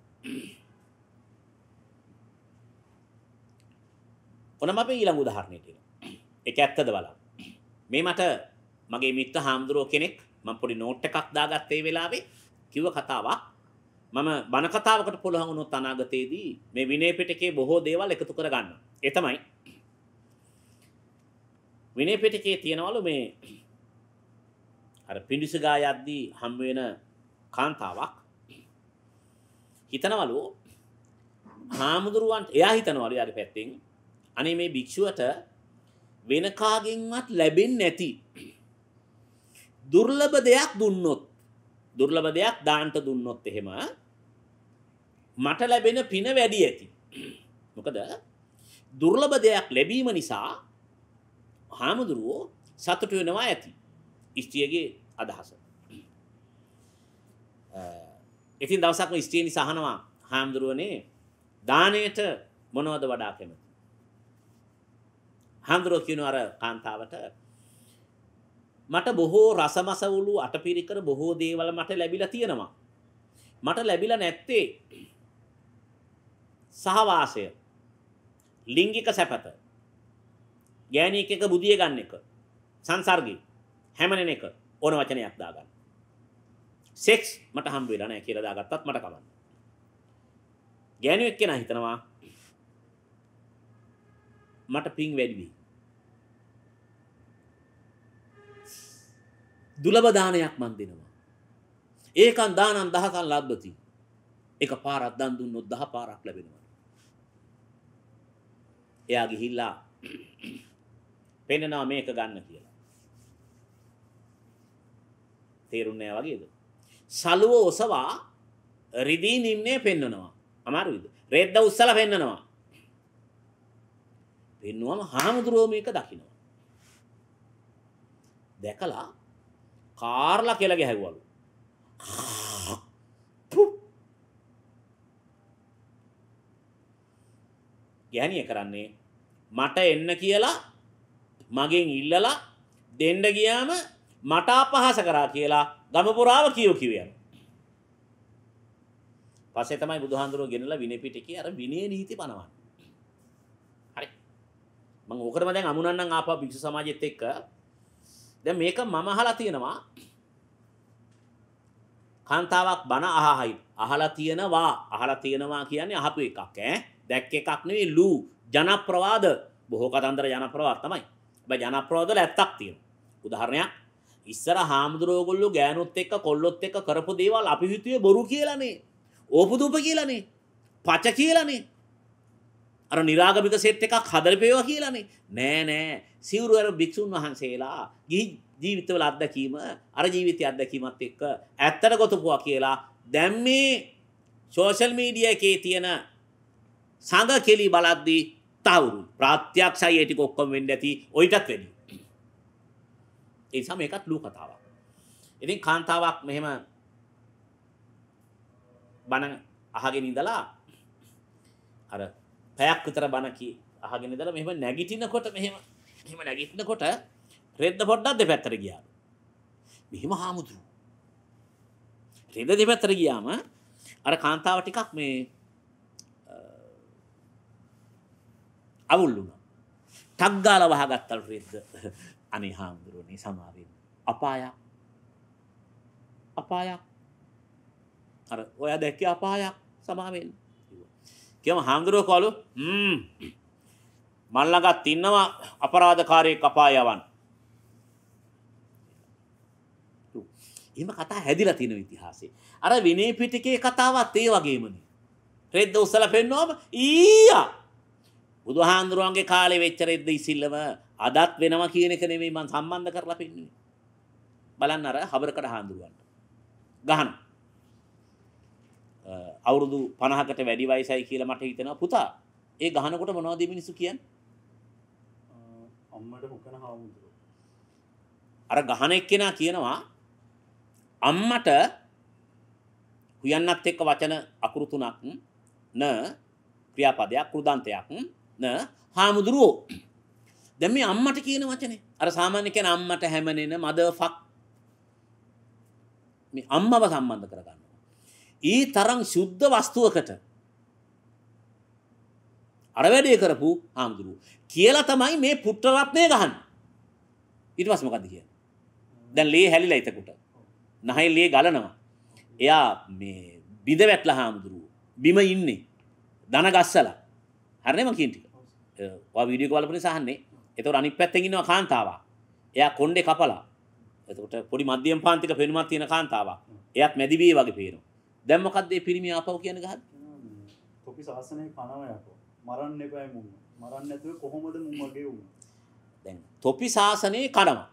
ඔනම අපි ඊළඟ උදාහරණයට එනවා. ඒක ඇත්තද බලන්න. මේ මට මගේ මිත්‍ර හාමුදුරුව කෙනෙක් මම පොඩි නෝට් එකක් දාගත්තේ වෙලාවේ කිව්ව කතාවක්. මම බණ කතාවකට පුළුවන් වුණොත් අනාගතයේදී මේ විනය පිටකේ බොහෝ දේවල් එකතු කරගන්නවා. ඒ තමයි විනය පිටකේ තියනවලු මේ අර පිඬුස ගා යද්දී හම් වෙන කාන්තාවක් හිතනවලු හාමුදුරුවන්ට එයා හිතනවලු යාරි පැත්තෙන් අනේ මේ භික්ෂුවට වෙන කාගෙන්වත් ලැබෙන්නේ නැති දුර්ලභ දෙයක් දුන්නොත් දුර්ලභ දෙයක් දාන්න දුන්නොත් එහෙම මට ලැබෙන පින වැඩි ඇති. මොකද දුර්ලභ දෙයක් ලැබීම නිසා හාමුදුරුවෝ සතුටු වෙනවා ඇති. ඉස්තියගේ අදහස. ඉතින් දවසක් ඉස්තියනි සහනවා හාමුදුරුවනේ දානයට මොනවද වඩා කැමති? හඳුරෝ කියන අර කාන්තාවට මට බොහෝ රසමසවුළු අටපිරිකර බොහෝ දේවල් මට ලැබිලා තියෙනවා. මට ලැබිලා නැත්තේ සහවාසය ලිංගික සැපත ගෑණියෙක් එක බුදිය ගන්න එක සංසර්ගී හැමනෙන එක ඕන වචනයක් දාගන්න සෙක්ස් මට හම්බ වෙලා නැහැ කියලා දාගත්තත් මට කවන්න ගෑණියෙක් කෙනා හිතනවා මට පින් වැඩි වෙයි. දුලබ දානයක් මන් දෙනවා. ඒකන් දානම් දහසන් ලබ්බති. එක පාරක් දන් දුන්නොත් දහ පාරක් ලැබෙනවා. එයා ගිහිල්ලා පෙන්නනවා මේක ගන්න කියලා. තේරුන්නේ වගේද? සලුව ඔසවා රිදී නිම්නේ පෙන්නනවා. අමාරුයිද? රෙද්ද උස්සලා පෙන්නනවා. පෙන්වම හාමුදුරුවෝ මේක දකිනවා. දැකලා කාර්ලා කියලා ගැහැව්වලු. ගැහණිය කරන්නේ මට එන්න කියලා මගෙන් ඉල්ලලා දෙන්න ගියාම මට අපහාස කරා කියලා ගම පුරාව කියෝ කිව්ව යනවා. පස්සේ තමයි බුදුහාඳුරෝ ගෙනලා විනය පිටකේ අර විනය නීති පනවන්නේ. මං ඕකටම දැන් අමුණන්නම් ආපා භික්ෂු සමාජෙත් එක්ක දැන් මේක මම අහලා තියෙනවා කාන්තාවක් බන අහහයි අහලා තියෙනවා අහලා තියෙනවා කියන්නේ අහපු එකක් ඈ දැක්ක එකක් නෙවෙයි ලූ ජනප්‍රවාද බොහෝ කතන්දර ජනප්‍රවාද තමයි හැබැයි ජනප්‍රවාද වල ඇත්තක් තියෙනවා උදාහරණයක් ඉස්සර හාමුදුරුවෝගොල්ලෝ ගෑනුත් එක්ක කොල්ලොත් එක්ක කරපු දේවල් අපි හිතුවේ බොරු කියලානේ ඕපුදුප කියලානේ පච කියලානේ අර නිරාගමික සෙට් එකක් හදරපයවා කියලානේ නෑ නෑ සිවරු අර භික්‍ෂූන් වහන්සේලා ගී ජීවිතවල අත්දැකීම අර ජීවිතය අත්දැකීමත් එක්ක ඇත්තට ගොතපුවා කියලා දැම් මේ සෝෂල් මීඩිය එකේ තියෙන සඟ කෙලි බලද්දී තවුරු ප්‍රාත්‍යක්ෂයි ඒටික ඔක්කොම වෙන්න ඇති ඔයිටත් වැඩි. ඒසම එකත් ලූ කතාවක්. ඉතින් කාන්තාවක් මෙහෙම බණ අහගෙන ඉඳලා අර පැයක් විතර බණ කී අහගෙන ඉඳලා මෙහෙම නැගිටිනකොට මෙහෙම මෙහෙම නැගිටිනකොට රෙද්ද පොඩ්ඩක් දෙපැත්තට ගියා. මෙහෙම හාමුදුරු. රෙද්ද දෙපැත්තට ගියාම අර කාන්තාව ටිකක් මේ අවුල් වුණා. ටක් ගාලා වහගත්තලු රෙද්ද. අනේ හාමුදුරුවනේ සමාවෙන්න. අපායක්. අපායක්. අර ඔයා දැක්කේ අපායක් සමාවෙන්න. කියම හාමුදුරුව කොලු මල්ලඟත් ඉන්නවා අපරාධකාරය කපා යවන් එම කතා හැදිලා තියෙන ඉතිහාසේ අර විනේ පිටිකේ කතාවත් ඒ වගේමන රෙද්ද උසල පෙන්නුවම ඊයා බුදුහාන්දුරුවන්ගේ කාලෙ වෙච්ච රෙද්ද ඉසිල්ලම අදත් වෙනවා කියන එක නෙවෙයි මං සම්බන්ධ කරලා පෙන්නුවේ බලන්න අර හබරකට හාමුදුරුවන්ට ගහනවා අවුරුදු පණහකට වැඩි වයිසයි කියලා මට හිතෙනවා පුතා ඒ ගහනකොට මොනවද මිනිස්සු කියන් අම්මට මොකන හාමුදුරුව අර ගහන එක්කෙනා කියනවා අම්මට හුයන්නත් එක්ක වචන අකුරු තුනක් න ක්‍රියාපදයක් කෘදාන්තයක් න හාමුදුරුවෝ දැන් මේ අම්මට කියන වචනේ අර සාමාන්‍ය කියන අම්මට හැමනෙන මදර් ෆක් මේ අම්මව සම්බන්ධ කරගන්න ඒ තරම් ශුද්ධ වස්තුවකට අර වැඩේ කරපු හාමුදුරුව කියලා තමයි මේ පුට්ටරත්නය ගහන්න ඉට පස් මොකද කිය දැන් ලේ හැලිලා එතකුට නහයි ලේ ගලනවා එයා මේ බිඳ වැටල හාමුදුරුව බිම ඉන්නේ දන ගස්සල හරනම කින්ටික විඩිය වලපන සහන්නේ එතවට අනි පැත්තෙගෙනවා කාන්තාව එයා කොන්්ඩෙ කපලා එතකට පොඩි මධ්‍යම් පාන්තික පෙනුමත් තියෙන කාන්තාව එයත් මැදිබී වගේ පේනවා දැන් මොකද්ද මේ පිරිමි ආපහු කියන ගහත්? තොපි සාසනය කනවා යකෝ. මරන්න එපා මුන්. මරන්න නැතුව කොහොමද මුන් වගේ වුනේ? දැන් තොපි සාසනේ කනවා.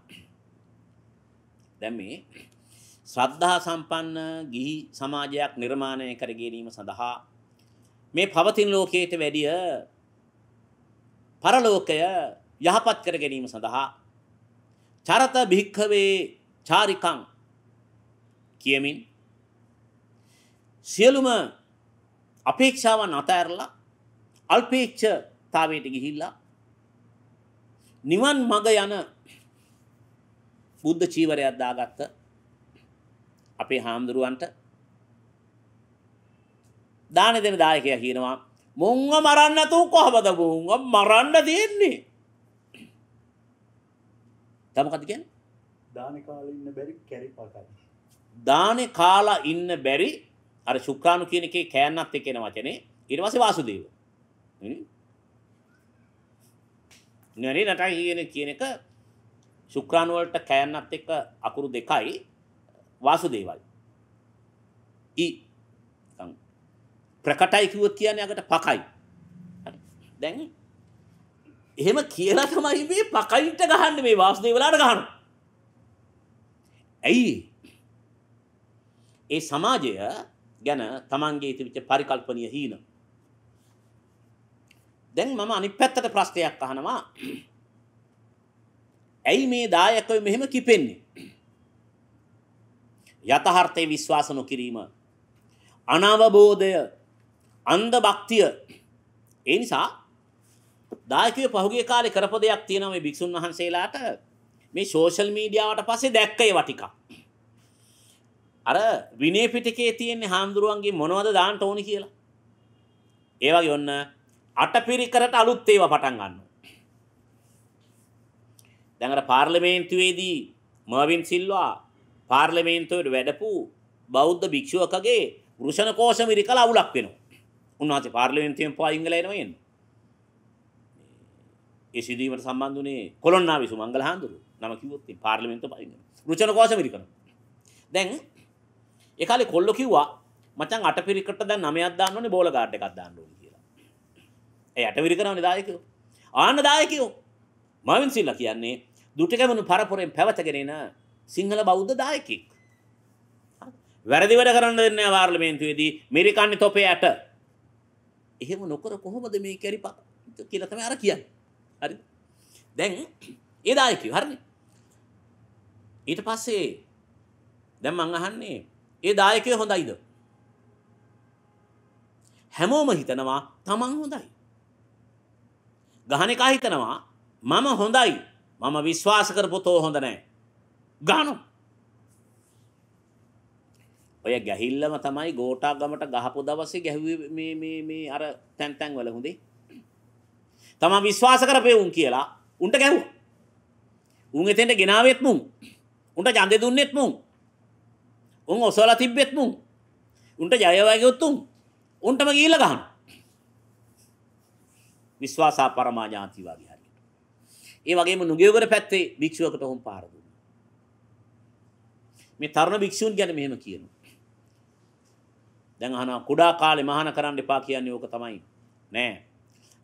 දැන් මේ ශ්‍රද්ධා සම්පන්න ගිහි සමාජයක් නිර්මාණය කර ගැනීම සඳහා මේ පවතින ලෝකයට වැඩිය පරලෝකය යහපත් කර ගැනීම සඳහා චරත භික්ඛවේ චාරිකං කියමින් සියලුම අපේක්ෂාවන් අතඇරලා අල්පේක්ෂතාවයට ගිහිල්ලා නිවන් මඟ යන බුද්ධ චීවරයක් දාගත්ත අපේ හාමුදුරුවන්ට දාන දෙන දායකයා කියනවා මුංග මරන්න තු කොහමද මුංග මරන්න තියෙන්නේ තම මොකද කියන්නේ දානේ කාලා ඉන්න බැරි කැරි පකයි දානේ කාලා ඉන්න බැරි අර ශුක්‍රාණු කියන එකේ කෑන්නත් එක්ක එන වචනේ ඊට පස්සේ වාසුදේව නරි නටයි කියන කියන එක ශුක්‍රාණු වලට කෑන්නත් එක්ක අකුරු දෙකයි වාසුදේවයි ඊ ප්‍රකටයි කිව්වොත් කියන්නේ අකට පකයි දැන් එහෙම කියලා තමයි මේ පකයිට ගහන්නේ මේ වාසුදේවලාට ගහනවා ඇයි ඒ සමාජය ගැන තමන්ගේ තිබිච්ච පරිකල්පනීය හීන. දැන් මම අනිත් පැත්තට ප්‍රශ්නයක් අහනවා. ඇයි මේ දායකයෝ මෙහෙම කිපෙන්නේ? යථාර්ථයේ විශ්වාස නොකිරීම අනවබෝධය අන්ධ භක්තිය ඒ නිසා දායකයෝ පහුගිය කාලේ කරපු දෙයක් තියෙනවා මේ භික්ෂුන් වහන්සේලාට මේ සෝෂල් මීඩියාවට පස්සේ දැක්ක ඒවා ටිකක් අර විනය පිටකේ තියෙන හාමුදුරුවන්ගේ මොනවද දාන්න ඕනි කියලා. ඒ වගේ ඔන්න අටපිරිකරට අලුත් ඒවා පටන් ගන්නවා. දැන් අර පාර්ලිමේන්තුවේදී මර්වින් සිල්වා පාර්ලිමේන්තුවට වැඩපු බෞද්ධ භික්ෂුවකගේ වෘෂණ කෝෂ මිරිකලා අවුලක් වෙනවා. උන්වහන්සේ පාර්ලිමේන්තුවෙන් පවා ඉංගලේ එනවා එන්නේ. ඒ සිදුවීමට සම්බන්ධ වුණේ කොළොන්නාවි සුමංගල හාමුදුරුවෝ. නම කිව්වොත් පාර්ලිමේන්තුව පයින් යනවා. වෘෂණ කෝෂ මිරිකනවා. දැන් එකලෙ කොල්ල කිව්වා මචන් අට පිරිකට දැන් නමයක් දාන්න ඕනේ බෝල කාඩ් එකක් දාන්න ඕනේ කියලා. ඒ අට පිරි කරනවනේ දායකයෝ. ආන්න දායකයෝ. මවින් සිල්ලා කියන්නේ දුටුගැමුණු පරපුරෙන් පැවතගෙන එන සිංහල බෞද්ධ දායකෙක්. වැරදි වැඩ කරන්න දෙන්නේ නැහැ පාර්ලිමේන්තුවේදී. මිරිකන්නේ තොපේ ඇට. එහෙම නොකර කොහොමද මේ කැරිපා කියලා තමයි අර කියන්නේ. හරි. දැන් ඒ දායකයෝ හරිනේ. ඊට පස්සේ දැන් මං අහන්නේ ඒ දායකය හොඳයිද? හැමෝම හිතනවා තමන් හොඳයි. ගහන එකා හිතනවා මම හොඳයි. මම විශ්වාස කරපොතෝ හොඳ නැහැ. ගහනවා. ඔය ගැහිල්ලම තමයි ගෝටා ගමට ගහපු දවසේ ගැහුවේ මේ මේ මේ අර තැන් තැන් වල හොඳේ. තමන් විශ්වාස කරපේ උන් කියලා උන්ට ගැහුවා. උන් එතෙන්ට ගෙනාවෙත් මුන්. උන්ට ඡන්දේ දුන්නෙත් මුන්. උන් ඔසවලා තිබ්බෙත් මුන්. උන්ට ජය වගේවත් උන්. උන්ටම ගිහිල්ලා ගහන. විශ්වාසා පරමාඥාති වගේ හරියට. ඒ වගේම නුගේගොඩ පැත්තේ භික්ෂුවකට උන් පාර දුන්නා. මේ තරුණ භික්ෂුන් ගැන මෙහෙම කියනවා. දැන් අහනවා කුඩා කාලේ මහාන කරන්න එපා කියන්නේ ඕක තමයි. නෑ.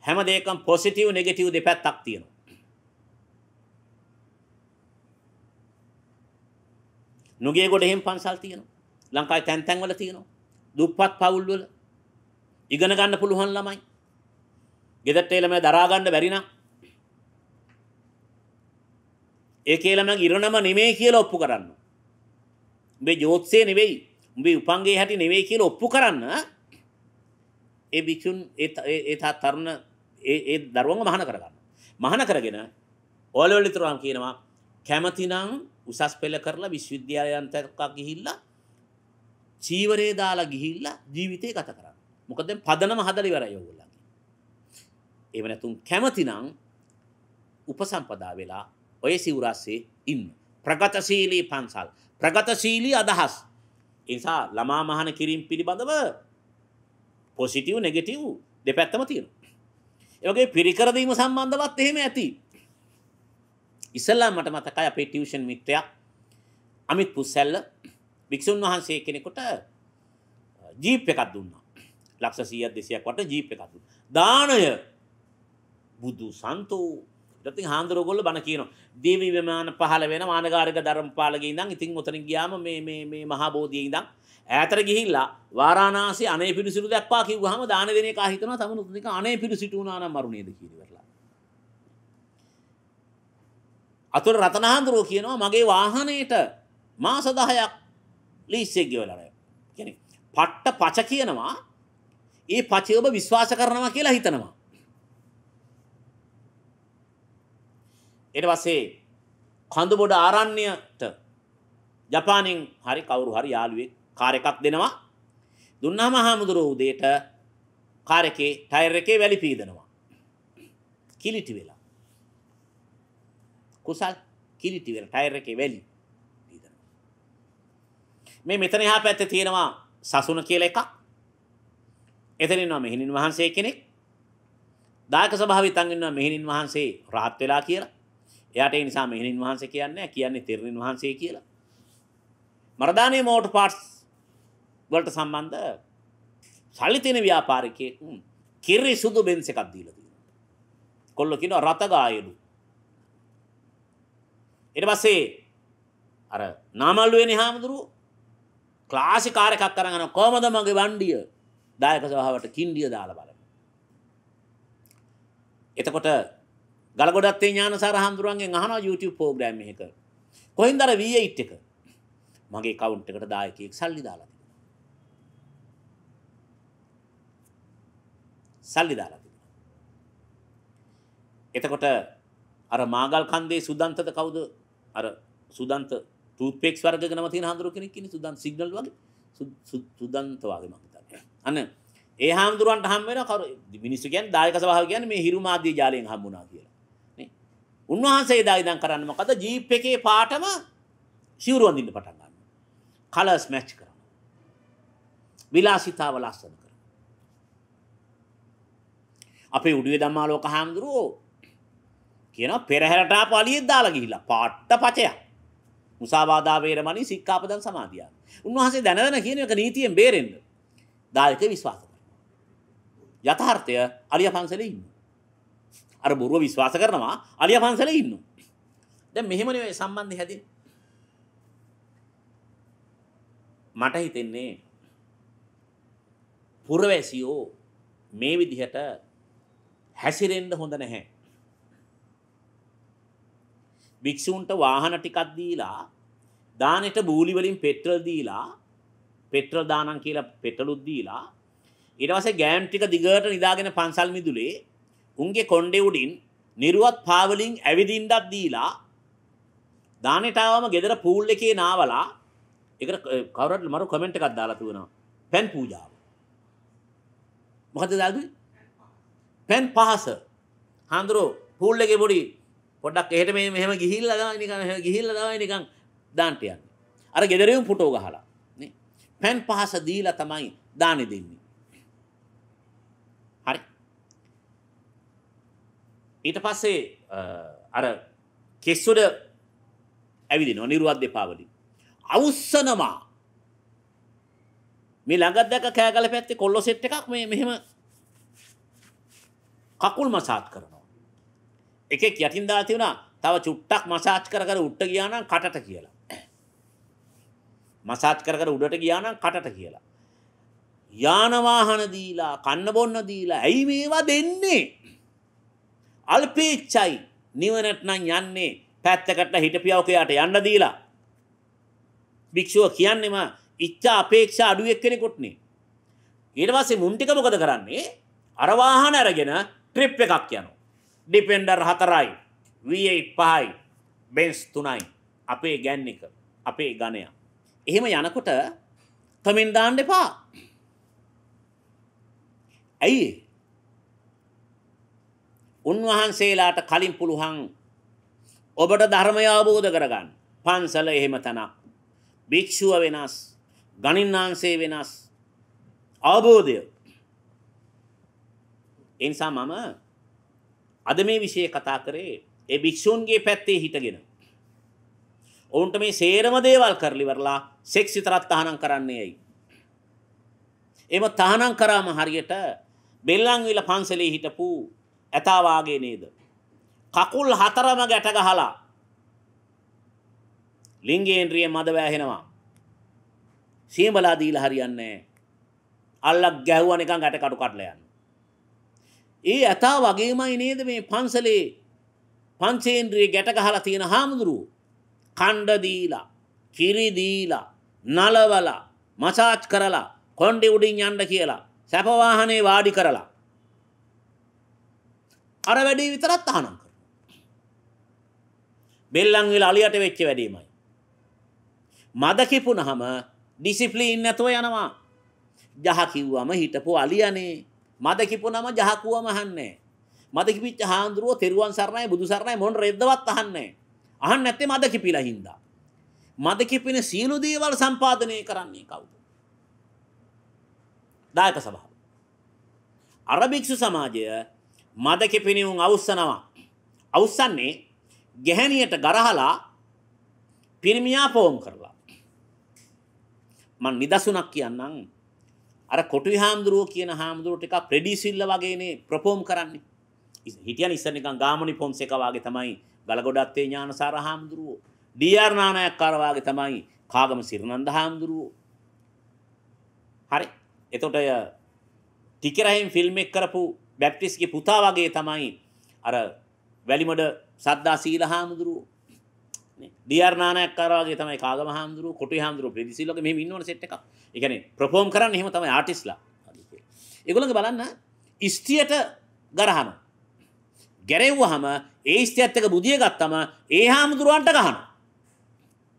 හැම දෙයකම පොසිටිව් නෙගටිව් දෙපැත්තක් තියෙනවා. නුගේගොඩ එහෙම පන්සල් තියෙනවා. ලංකාවේ තැන් තැන්වල තියෙනවා. දුප්පත් පවුල්වල ඉගෙන ගන්න පුළුවන් ළමයි. ගෙදරට ළමයි දරා ගන්න බැරි නම් ඒකේ ළමයි ඉරණම නෙමෙයි කියලා ඔප්පු කරන්න. උඹේ ජෝත්සය නෙවෙයි. උඹේ උපංගේ හැටි නෙවෙයි කියලා ඔප්පු කරන්න. ඒ විචුන් ඒ ඒ තරුණ ඒ ඒ දරුවන්ව මහාන කරගන්න. මහාන කරගෙන ඕලෙවල් විතරම් කියනවා කැමතිනම් උසස් පෙළ කරලා විශ්වවිද්‍යාලයන්තක ගිහිල්ලා චීවරේ දාලා ගිහිල්ලා ජීවිතය ගත කරන්න. මොකද දැන් පදනම හදලා ඉවරයි ඕගොල්ලන්ගේ. ඒව නැතුම් කැමතිනම් උපසම්පදා වෙලා ඔය සිවුරස්සේ ඉන්න. ප්‍රගතශීලී පන්සල්. ප්‍රගතශීලී අදහස්. ඒ නිසා ළමා මහාන කිරීම පිළිබඳව පොසිටිව් නෙගටිව් දෙපැත්තම තියෙනවා. ඒ වගේ පිරිකර දීම සම්බන්ධවත් එහෙම ඇති. ඉස්සල්ලා මට මතකයි අපේ ටියුෂන් මිත්‍රයක් අමිත් පුස්සැල්ල භික්ෂුන් වහන්සේ කෙනෙකුට ජීප් එකක් දුන්නා. ලක්ෂ 100ක් 200ක් වට ජීප් එකක් දුන්නා. දාණය බුදු සන්තෝ ඉතින් හාන්දරෝගොල්ල බණ කියනවා. දීවි විමාන පහළ වෙන මානගාරික ධර්මපාලගේ ඉඳන් ඉතින් උතන ගියාම මේ මේ මේ මහා බෝධියේ ඉඳන් ඈතට ගිහිල්ලා වාරාණාසී අනේ පිරිසිදු දැක්පා කිව්වහම දාන දෙන එක හිතනවා තමනුත් නික අනේ පිරිසිදු වුණා නම් මරුණේද කියලා ඉවරලා. අතුර රතනහාන්දුරෝ කියනවා මගේ වාහනයට මාස 10ක් ලීස් එක ගෙවලා නැහැ. කියන්නේ පට්ට පච කියනවා ඒ පචේ ඔබ විශ්වාස කරනවා කියලා හිතනවා. ඊට පස්සේ කඳුබොඩ ආරණ්‍යට ජපානෙන් හරි කවුරු හරි යාළුවෙක් කාර් එකක් දෙනවා. දුන්නාම හාමුදුරුවෝ උදේට කාර් එකේ ටයර් එකේ වැලි පීදනවා. කිලිටි වෙලා කුසල් කිලිති වෙන ටයර් එකේ වැලි මේ මෙතන එහා පැත්තේ තියෙනවා සසුන කියලා එකක් එතන ඉන්නවා මෙහෙණින් වහන්සේ කෙනෙක් දායක සභාවේ තන් ඉන්නවා මෙහෙණින් වහන්සේ රාහත් වෙලා කියලා එයාට ඒ නිසා මෙහෙණින් වහන්සේ කියන්නේ කියන්නේ තිරණින් වහන්සේ කියලා. මර්දානේ මෝටර් පාර්ට්ස් වලට සම්බන්ධ සල්ලි තියෙන ව්‍යාපාරිකයෙක් කිරි සුදු බෙන්ස් එකක් දීලා තියෙනවා. කොල්ල කියනවා රත ගායලු. එට පස්සේ අර නාමල්ුවෙන හාමුදුරු ක්ලාසි කාරකක් කරගන කෝමද මගේ වන්ඩිය දායක සහවට කින්ඩිය දාල බල එතකොට ගලගොඩත් ඥාන සර හාමුදුරුවන්ගේ අහන YouTube පෝග්‍රම් එක කොයින් දර වී ඉට් එක මගේ කවුන්් එකට දායකයෙක් සල්ලි දාලා සල්ලි දාලා එතකොට අර මාගල් කන්දේ සුදන්තද කවුද අර සුදන්ත තූපෙක් වර්ගනම තිය හාමුදුරුව කෙනෙක් ඉන්නේ සුදන් සිග්නල් වගේ සුදන්ත වගේ මම හිතන්නේ අන්න ඒ හාමුදුරුවන්ට හම් වෙන කරු මිනිස්සු කියන්නේ දායක සභාව කියන්නේ මේ හිරු මාධ්‍ය ජාලයෙන් හම් වුණා කියලා නේ උන්වහන්සේ එදා ඉඳන් කරන්නේ මොකද ජීප් එකේ පාටම සිවුරු අඳින්න පටන් ගන්නවා කලර්ස් මැච් කරනවා විලාසිතාව ලස්සන කරනවා අපේ උඩුවේ ධම්මාලෝක හාමුදුරුවෝ කියනවා පෙරහැරට ආපු අලියෙක් දාලා ගිහිල්ලා පාට්ට පචයක්. මුසාවාදා වේරමණී සික්ඛාපදං සමාදියා. උන්වහන්සේ දැනගෙන කියන එක නීතියෙන් බේරෙන්න. දායක විශ්වාස කරනවා. යථාර්ථය අලියා පන්සලේ ඉන්නවා. අර බොරුව විශ්වාස කරනවා අලියා පන්සලේ ඉන්නවා. දැන් මෙහෙමනේ ඔය සම්බන්ධය හැදෙන්නේ. මට හිතෙන්නේ පුරවැසියෝ මේ විදිහට හැසිරෙන්න හොඳ නැහැ. භික්ෂූන්ට වාහන ටිකක් දීලා දානෙට බූලි වලින් පෙට්‍රල් දීලා පෙට්‍රල් දානම් කියලා පෙට්‍රලුත් දීලා ඊට පස්සේ ගෑම් ටික දිගට නිදාගෙන පන්සල් මිදුලේ උන්ගේ කොණ්ඩේ උඩින් නිර්වත් පාවලින් ඇවිදින්නත් දීලා දානෙට ආවම ගෙදර pool එකේ නාවලා ඒකට කවුරුත් මරු කමෙන්ට් එකක් දාලා තිබුණා පෙන් පූජාව මොකද දාලා පැන් පහස හාඳුරෝ pool එකේ පොඩි පොඩක් එහෙට මේ මෙහම ගිහිල්ල නිකන් ගිහිල්ල දවයි නිකං දාන්ටයන්න අර ගෙදරවම් පුටෝ ගහලා පැන් පහස දීල තමයි දානෙ දෙන්නේ හරි ඊට පස්සේ අර කෙස්සුඩ ඇවිදි නොනිරුවත් දෙපාවලින් අවස්සනවා මේ ළඟත් දැක කෑගල පැත්තේ කොල්ලො සෙට් එකක් මේ මෙහෙම කකුල් මසාත් කරන එකෙක් යටින් දාලා තියුණා තව චුට්ටක් මසාජ් කර කර උඩට ගියා නම් කටට කියලා. මසාජ් කර කර උඩට ගියා නම් කටට කියලා. යාන වාහන දීලා කන්න බොන්න දීලා ඇයි මේවා දෙන්නේ? අල්පේච්චයි නිවනට නම් යන්නේ පැත්තකට හිටපියවකයාට යන්න දීලා. භික්ෂුව කියන්නෙම ඉච්ඡා අපේක්ෂා අඩු එක්කෙනෙකුටනේ. ඊට පස්සේ මුන් ටික මොකද කරන්නේ? අර වාහන අරගෙන ට්‍රිප් එකක් යනවා. ඩිපෙන්ඩර් හතරයි V8 පහයි බෙන්ස් තුනයි අපේ ගැන්නික අපේ ගණය එහෙම යනකොට කමෙන් දාන්න එපා ඇයි උන්වහන්සේලාට කලින් පුළුවන් ඔබට ධර්මය අවබෝධ කරගන්න පන්සල එහෙම තනක් භික්ෂුව වෙනස් ගණින්නාන්සේ වෙනස් අවබෝධය එනිසා මම අද මේ විෂය කතා කරේ ඒ භික්ෂූන්ගේ පැත්තේ හිටගෙන. ඔවුන්ට මේ සේරම දේවල් කරලිවරලා සෙක්ස් විතරක් තහනම් කරන්නේ ඇයි? එම තහනම් කරාම හරියට බෙල්ලන්විල පන්සලේ හිටපු ඇතා වාගේ නේද? කකුල් හතරම ගැට ගහලා ලිංගේන්ද්‍රිය මද වැහෙනවා. සියඹලා දීලා හරියන්නේ නැහැ. අල්ලක් ගැහුවා නිකන් ගැට කටු කඩලා යන. ඒ ඇතා වගේමයි නේද මේ පන්සලේ පංචේන්ද්‍රයේ ගැට ගහලා තියෙන හාමුදුරුව කණ්ඩ දීලා කිරි දීලා නලවලා මසාජ් කරලා කොණ්ඩේ උඩින් යන්න කියලා සැප වාහනේ වාඩි කරලා අර වැඩේ විතරක් තහනම් කරනවා බෙල්ලන් විල අලියට වෙච්ච වැඩේමයි මද කිපුනහම ඩිසිප්ලින් නැතුව යනවා ජහ කිව්වම හිටපු අලියනේ මද කිපුනම ජහකුවම අහන්නේ මද කිපිච්ච හාමුදුරුව තෙරුවන් සරණයි බුදු සරණයි මොන රෙද්දවත් අහන්නේ අහන්න නැත්තේ මද කිපිලා හින්දා මද කිපින සියලු දේවල් සම්පාදනය කරන්නේ කවුද දායක සභාව අර භික්ෂු සමාජය මද කිපිනුන් අවුස්සනවා අවුස්සන්නේ ගැහණියට ගරහලා පිරිමියා පෝම් කරලා මං නිදසුනක් කියන්නම් අර කොටුයි හාමුදුරුවෝ කියන හාමුදුරුවෝ ටිකක් ප්‍රෙඩිසිල්ල වගේනේ ප්‍රොපෝම් කරන්නේ. හිටියන ඉස්සර නිකන් ගාමණි පොන්සේක වාගේ තමයි ගලගොඩත්තේ ඥානසාර හාමුදුරුවෝ. ඩී.ආර්. නානායක්කාර වාගේ තමයි කාගම සිරනන්ද හාමුදුරුවෝ. හරි. එතකොට ටිකරහින් ෆිල්ම් එක කරපු බැප්ටිස්ගේ පුතා වගේ තමයි අර වැලිමඩ සද්දා සීල හාමුදුරුවෝ. දියර්නානයක් කරගේ තමයි කාග හාමුදුරු කොට හාමුදුරු පිදිසිල්ලක මෙම ඉන්නවන සෙට් එකක් එකන ප්‍රපෝම් කරන්න එහෙම තමයි ආටිස්ලා එගොලඟ බලන්න ස්තියට ගරහන ගැරෙව්වහම ඒ ස්තියත්තක බුදිය ගත්තම ඒ හාමුදුරුවන්ට ගහන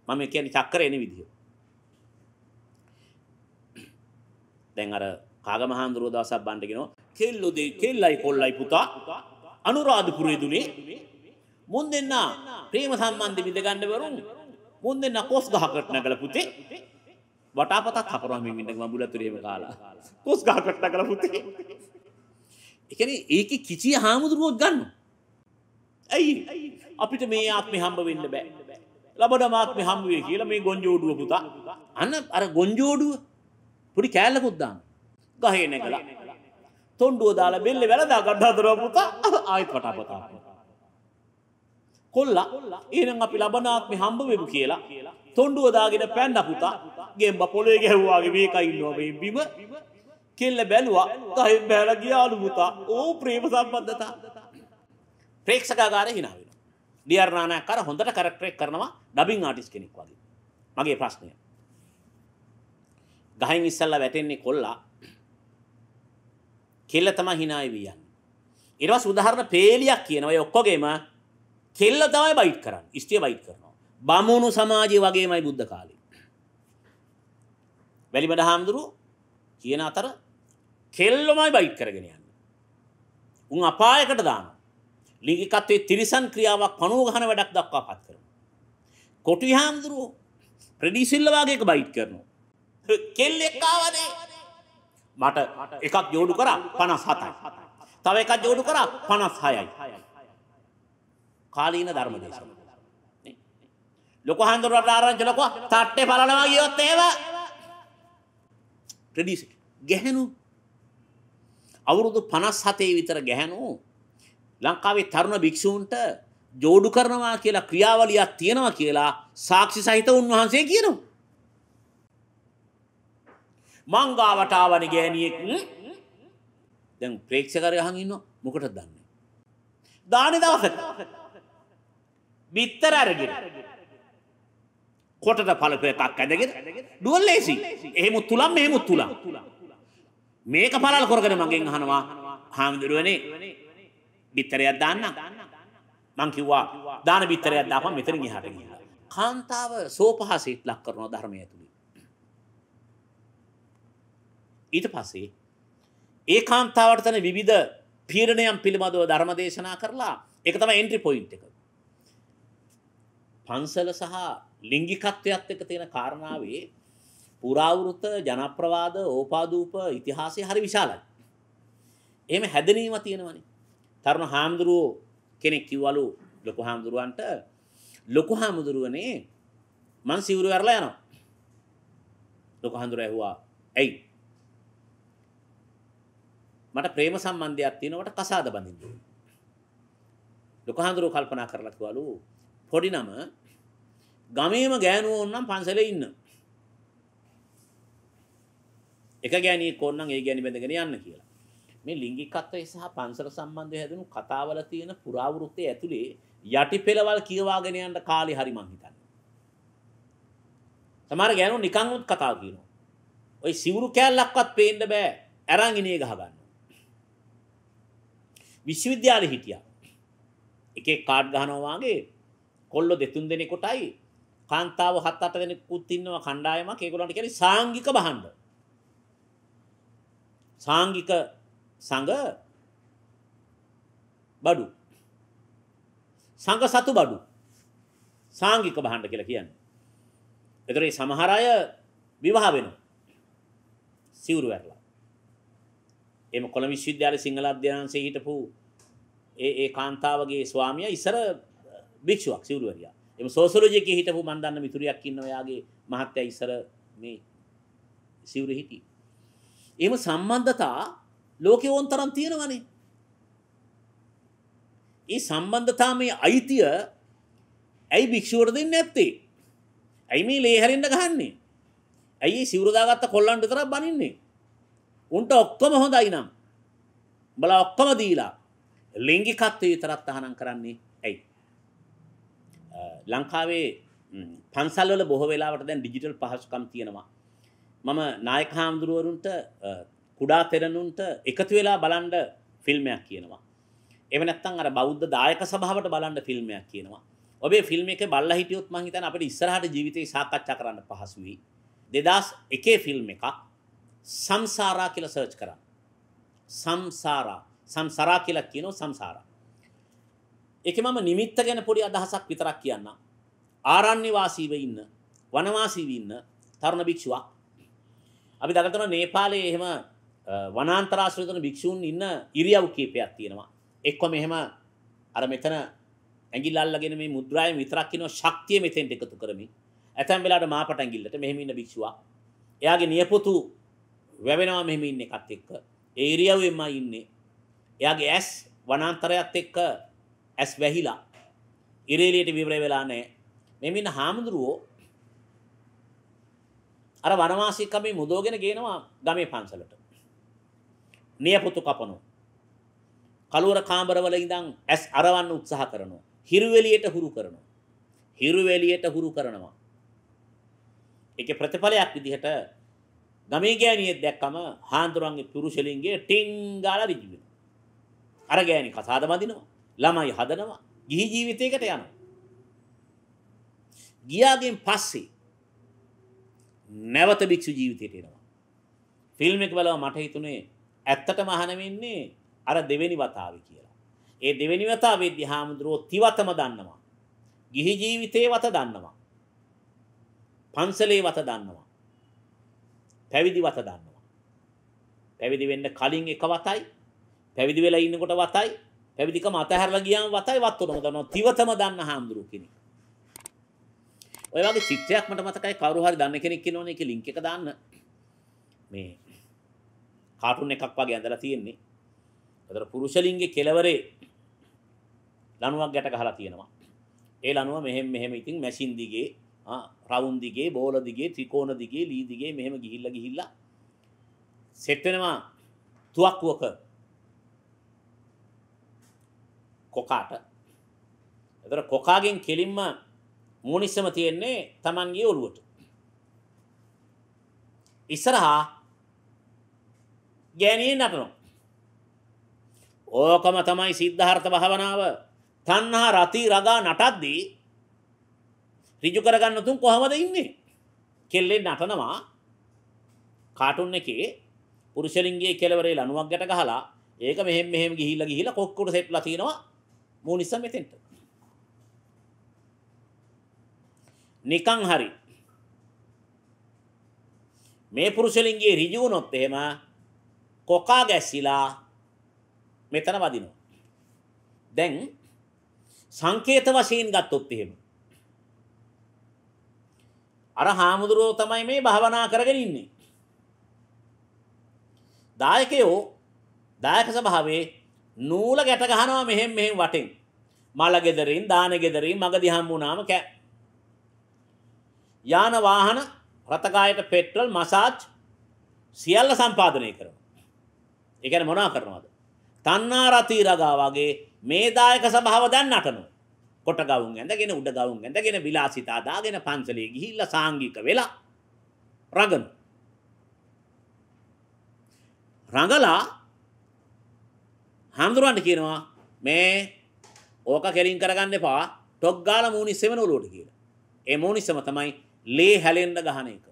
මම කියන චක්කර එන විදිිය දැන් අර කාග මහාන්දුරුව දසක් බණ්ඩගෙන කෙල්ලොදේ කෙල්ලයි කොල්ලයි පුතා අනුරාධපුරේ දුනේ මුන් දෙන්නා ප්‍රේම සම්බන්ධ විඳගන්න වරුන් මුන් දෙන්න කොස් ගහකට නැගලා පුතේ වටාපතක් හපරවම ඉන්න මඹුලතුරේම කාලා කොස් ගහකට නැගලා පුතේ ඒ කියන්නේ ඒකේ කිචි හාමුදුරුවෝ ගන්න ඇයි අපිට මේ ආත්මේ හම්බ වෙන්න බෑ ලබඩ මාත්මේ හම්බ වෙයි කියලා මේ ගොංජෝඩුව පුතා අන අර ගොංජෝඩුව පොඩි කෑල්ලකුත් දාන්න ගහේ නැගලා තොණ්ඩුව දාලා බෙල්ලේ වැලදා ගඩ හදරව පුතා ආයෙත් වටාපතක් කොල්ලා ඒනම් අපි ලබනාත්ම හම්බ වෙමු කියලා තොන්ඩුවදාගෙන පැන්න පුතා ගෙම්බ පොලේ ගැහ්වාගේ මේකයින්නවා බිම කෙල්ල බැලවා තහ බැල ගියාලු පුතා ඕ ප්‍රේම සම්බද්ධතා ප්‍රේක්ෂකාගාර හිනාවෙන ලියර්නානය කර හොඳට කරක්ටරෙක් කරනවා ඩබින් ආටිස් කෙනෙක් වගේ මගේ ප්‍රශ්නය ගහන් ඉස්සල්ල වැටෙන්නේ කොල්ලා කෙල්ල තම හිනායි වියන් ඉරවස් උදාහරණ පේලියක් කියනවයි ඔක්කොගේම කෙල්ල තමයි බයිට් කරන්න ස්ටිය බයිට් කරනවා බමුණු සමාජය වගේමයි බුද්ධ කාලි වැලිබඩ හාමුදුරු කියන අතර කෙල්ලොමයි බයිට් කරගෙන යන්න උන් අපායකට දාන ලිගිකත්වේ තිරිසන් ක්‍රියාවක් පනුවගහන වැඩක් දක්වා පත් කරන කොටි හාමුදුරුව ප්‍රඩිසිල්ල වගේක බයිට් කරනවා කෙල්ලෙක්කාවදේ මට එකක් ජෝඩු කරා පනස් හතයි තව එකක් ජෝඩු කරා පනස් හයයි හයයි කාලීන ධර්ම දේශන. ලොකු හඳුරට ආරංචි ලොකු තට්ටේ පලනවා ගියොත් ඒව ප්‍රඩියුස් ගැහණු අවුරුදු 57 විතර ගැහණු ලංකාවේ තරුණ භික්ෂූන්ට جوړු කරනවා කියලා ක්‍රියාවලියක් තියෙනවා කියලා සාක්ෂි සහිත උන්වහන්සේ කියනවා. මංගාවට ආවන ගෑණියෙක් දැන් ප්‍රේක්ෂකරයහන් ඉන්නවා මොකටද දන්නේ. දානි දවසට බිත්තර අරගෙන කොටට පළක එකක් ඇදගෙන ඩුවල් ලේසි. එහෙම තුලම් මෙහෙම තුලම්. මේක පළල් කරගෙන මගෙන් අහනවා හාමුදුරුවනේ බිත්තරයක් දාන්න. මං කිව්වා දාන බිත්තරයක් දාපන් මෙතනින් එහාට ගියා. කාන්තාව සෝපහසෙත් ලක් කරනවා ධර්මය ඇතුළේ. ඊට පස්සේ ඒ කාන්තාවට තන විවිධ පීරණයන් පිළිබඳව ධර්ම දේශනා කරලා ඒක තමයි එන්ට්‍රි පොයින්ට් එක. පන්සල සහ ලිංගිකත්වයක්ත් එක තියෙන කාරණාවේ පුරාවෘත ජනප්‍රවාද ඕපාදූප ඉතිහාසය හරි විශාලයි. එම හැදනීම තියෙනවනි. තරුණ හාමුදුරුවෝ කෙනෙක් කිව්වලු ලොකු හාමුදුරුවන්ට ලොකු හාමුදුරුවනේ මං සිවුරු ඇරලා යනවා. ලොකු හාමුදුරුව ඇහුවා ඇයි? මට ප්‍රේම සම්බන්ධයක් තියෙනවට කසාද බඳින්න. ලොකු හාමුදුරුවෝ කල්පනා කරලා කිව්වලු පොඩි නම ගමේම ගෑනුව ඕන්නම් පන්සල ඉන්න. එක ගෑනී කොන්නම් ඒ ගැනි බැඳගෙන යන්න කියලා. මේ ලිංගිකත්වය සහ පන්සල සම්බන්ධය හැදුණු කතාවල තියෙන පුරාවෘත්තය ඇතුළේ යටි පෙළවල් කියවාගෙන යන්න කාලෙ හරි මං හිතන්නේ. සමහර ගෑනෝ නිකන් උත් කතා කියනවා. ওই සිවුරු කෑල්ලක්වත් පේන්න බෑ. අරන් ඉනේ ගහ ගන්නවා. විශ්වවිද්‍යාලේ හිටියා. එකේ කාඩ් ගහනවා වාගේ කොල්ලෝ දෙතුන් දෙනෙකුටයි කාන්තාව හත් අට දෙනෙකුත් ඉන්නවා කණ්ඩායමක් ඒගොල්ලන්ට කියන්නේ සාංගික බහඬ. සාංගික සංඝ බඩු. සංඝ සතු බඩු. සාංගික බහඬ කියලා කියන්නේ. ඒතර මේ සමහර අය විවාහ වෙනවා. සිවුරු වැරලා. එම කොළඹ විශ්වවිද්‍යාලයේ සිංහල අධ්‍යයනංශයේ හිටපු ඒ ඒ කාන්තාවගේ ස්වාමියා ඉසර භික්ෂුවක් සිවරුවරියා එම සෝසලෝජයක හිටපු මන්දන්න මිතුරියක් ඉන්න ඔයාගේ මහත්තය ඉස්සර මේ සිවර හිටි. එම සම්බන්ධතා ලෝක ඕන් තරම් තියෙනවනේ. ඒ සම්බන්ධතා මේ අයිතිය ඇයි භික්ෂුවර දෙන්න ඇත්තේ. ඇයි මේ ලේහරෙන්ට ගහන්නේ. ඇයි සිවරදාගත්ත කොල්ලන්ට තර බනින්නේ. උන්ට ඔක්කොම හොඳයි නම්. බල ඔක්කොම දීලා ලිංගිකත්වය තරත් අහනම් කරන්නේ ඇයි. ලංකාවේ පන්සල්වල බොහෝ වෙලාවට දැන් ඩිජිටල් පහසුකම් තියෙනවා. මම නායක හාමුදුරුවරුන්ට කුඩා තෙරණුන්ට එකතු වෙලා බලන්න ෆිල්මයක් කියනවා. එහෙම නැත්නම් අර බෞද්ධ දායක සභාවට බලන්න ෆිල්මයක් කියනවා. ඔබේ ෆිල්ම් එකේ බලලා හිටියොත් මං හිතන්නේ අපිට ඉස්සරහට ජීවිතේ සාකච්ඡා කරන්න පහසුයි. 2001 ෆිල්ම් එකක් සම්සාරා කියලා සර්ච් කරන්න. සම්සාරා සම්සාරා කියලා කියනවා සම්සාරා. එක මම නිමිත්ත ගැන පොඩි අදහසක් විතරක් කියන්න. ආරණ්‍යවාසීව ඉන්න වනවාසීව ඉන්න තරුණ භික්ෂුවක්. අපි දකතන නේපාලයේ එහෙම වනාන්තරාශ්‍රතන භික්ෂූන් ඉන්න ඉරියව් කීපයක් තියෙනවා. එක්කොම එහෙම අර මෙතන ඇගිල්ලල්ලගෙන මේ මුද්‍රායෙන් විතරක් කියන ශක්තිය මෙතෙන්ට එකතු කරමින් ඇතැම් වෙලාවට මාපට ඇඟිල්ලට මෙහෙම ඉන්න භික්ෂුවක්. එයාගේ නියපොතු වැවෙනවා මෙහෙම ඉන්න එකත් එක්ක. ඒ ඉරියව්වෙමයි ඉන්නේ. එයාගේ ඇස් වනාන්තරයත් එක්ක ඇස් වැහිලා ඉරේලියට විවර වෙලා නැහැ. මෙමින් හාමුදුරුවෝ අර වනවාසිකමේ මුදෝගෙන ගේනවා ගමේ පන්සලට. නියපොතු කපනවා. කලවර කාමරවල ඉඳන් ඇස් අරවන්න උත්සාහ කරනවා. හිරුවෙලියට හුරු කරනවා. හිරුවෙලියට හුරු කරනවා. ඒකේ ප්‍රතිඵලයක් විදිහට ගමේ ගෑණියෙක් දැක්කම හාන්දුරන්ගේ පුරුෂලින්ගේ ටින් ගාලා ඍජු වෙනවා. අර ගෑණි කසාද බඳිනවා. ළමයි හදනවා ගිහි ජීවිතයකට යනවා. ගියාගෙන් පස්සේ නැවත භික්ෂු ජීවිතයට එනවා. ෆිල්ම් එක බලව මට හිතුනේ ඇත්තටම අහන වෙන්නේ අර දෙවෙනි වතාවේ කියලා. ඒ දෙවෙනි වතාවේදී හාමුදුරුවෝ තිවතම දන්නවා. ගිහි ජීවිතේ වත දන්නවා. පන්සලේ වත දන්නවා. පැවිදි වත දන්නවා. පැවිදි වෙන්න කලින් එක වතයි පැවිදි වෙලා ඉන්නකොට වතයි පැවිදිකම අතහැරලා ගියාම වතයි වත්තුනම දන්නවා තිවතම දන්න හාමුදුරුවෝ කෙනෙක්. ඔය වගේ චිත්‍රයක් මට මතකයි කවුරු හරි දන්න කෙනෙක් ඉන්නෝනේ ඒකේ ලින්ක් එක දාන්න. මේ කාටුන් එකක් වගේ ඇඳලා තියෙන්නේ. අතර පුරුෂ ලිංගේ කෙලවරේ ලණුවක් ගැට ගහලා තියෙනවා. ඒ ලණුව මෙහෙම මෙහෙම ඉතින් මැෂින් දිගේ රවුන් දිගේ බෝල දිගේ ත්‍රිකෝණ දිගේ ලී දිගේ මෙහෙම ගිහිල්ලා ගිහිල්ලා සෙට් වෙනවා තුවක්කුවක කොකාට. එතකොට කොකාගෙන් කෙලින්ම මූණිස්සම තියෙන්නේ Tamanගේ ඔළුවට. ඉස්සරහා ගෑණියෙන් නටනවා. ඕකම තමයි සිද්ධාර්ථ භාවනාව. තණ්හා රති රගා නටද්දී ඍජු කරගන්න තුන් කොහමද ඉන්නේ? කෙල්ලේ නටනවා කාටුන් එකේ පුරුෂලිංගයේ කෙලවරේ ලණුවක් ගැට ගහලා ඒක මෙහෙම මෙහෙම ගිහිල්ලා ගිහිල්ලා කොක්කුට සෙට්ලා තිනවා මූ නිසා මෙතෙන්ට. නිකං හරි. මේ පුරුෂලින්ගේ ඍජු වුණොත් එහෙම කොකා ගැසිලා මෙතන වදිනවා. දැන් සංකේත වශයෙන් ගත්තොත් එහෙම අර හාමුදුරුවෝ තමයි මේ භාවනා කරගෙන ඉන්නේ. දායකයෝ දායක සභාවේ නූල ගැට ගහනවා මෙහෙම මෙහෙම වටෙන්. මළගෙදරින් දානගෙදරින් මගදි හම්බුනාම කෑ. යාන වාහන රථකායට පෙට්‍රල් මසාජ් සියල්ල සම්පාදනය කරන. එකන මොනා කරනවාද. තන්නා රතීරගා වගේ මේදායක සභාව දැන් අටනු කොට ගවුන් ඇඳගෙන උඩ ගවුන් ඇඳගෙන විලාසිතා දාගෙන පන්සලේ ගිහිල්ල සාංගික වෙලා රගනු. රඟලා හඳුරන්න කියනවා මේ ඕක කෙලින් කරගන්න එපා ටොක් ගාල මූනිස්සෙම නළුවට කියලා. ඒ මූනිස්සම තමයි ලේ හැලෙන්න ගහන එක.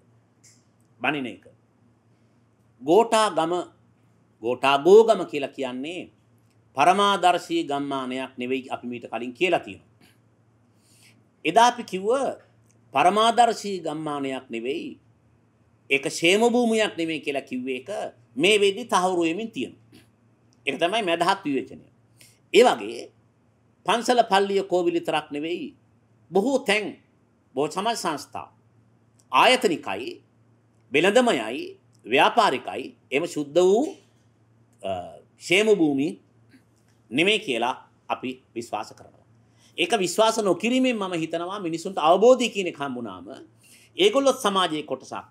බනින එක. ගෝටා ගම ගෝටා ගෝගම කියලා කියන්නේ පරමාදර්ශී ගම්මානයක් නෙවෙයි අපි මීට කලින් කියලා තියෙනවා. එදා අපි කිව්ව පරමාදර්ශී ගම්මානයක් නෙවෙයි ඒක ෂේම භූමියක් නෙවෙයි කියලා කිව්ව එක මේ වෙද්දි තහවුරු වෙමින් තියෙනවා. ඒක තමයි මදහත් විවේචනය. ඒ වගේ පන්සල පල්ලිය කෝවිල විතරක් නෙවෙයි බොහෝ තැන් බොහෝ සමාජ සංස්ථා ආයතනිකයි වෙළඳමයයි ව්‍යාපාරිකයි එම සුද්ධ වූ ෂේම භූමි නෙමෙයි කියලා අපි විශ්වාස කරනවා. ඒක විශ්වාස නොකිරීමෙන් මම හිතනවා මිනිසුන්ට අවබෝධය කියන එක හම්බුනාම ඒගොල්ලොත් සමාජයේ කොටසක්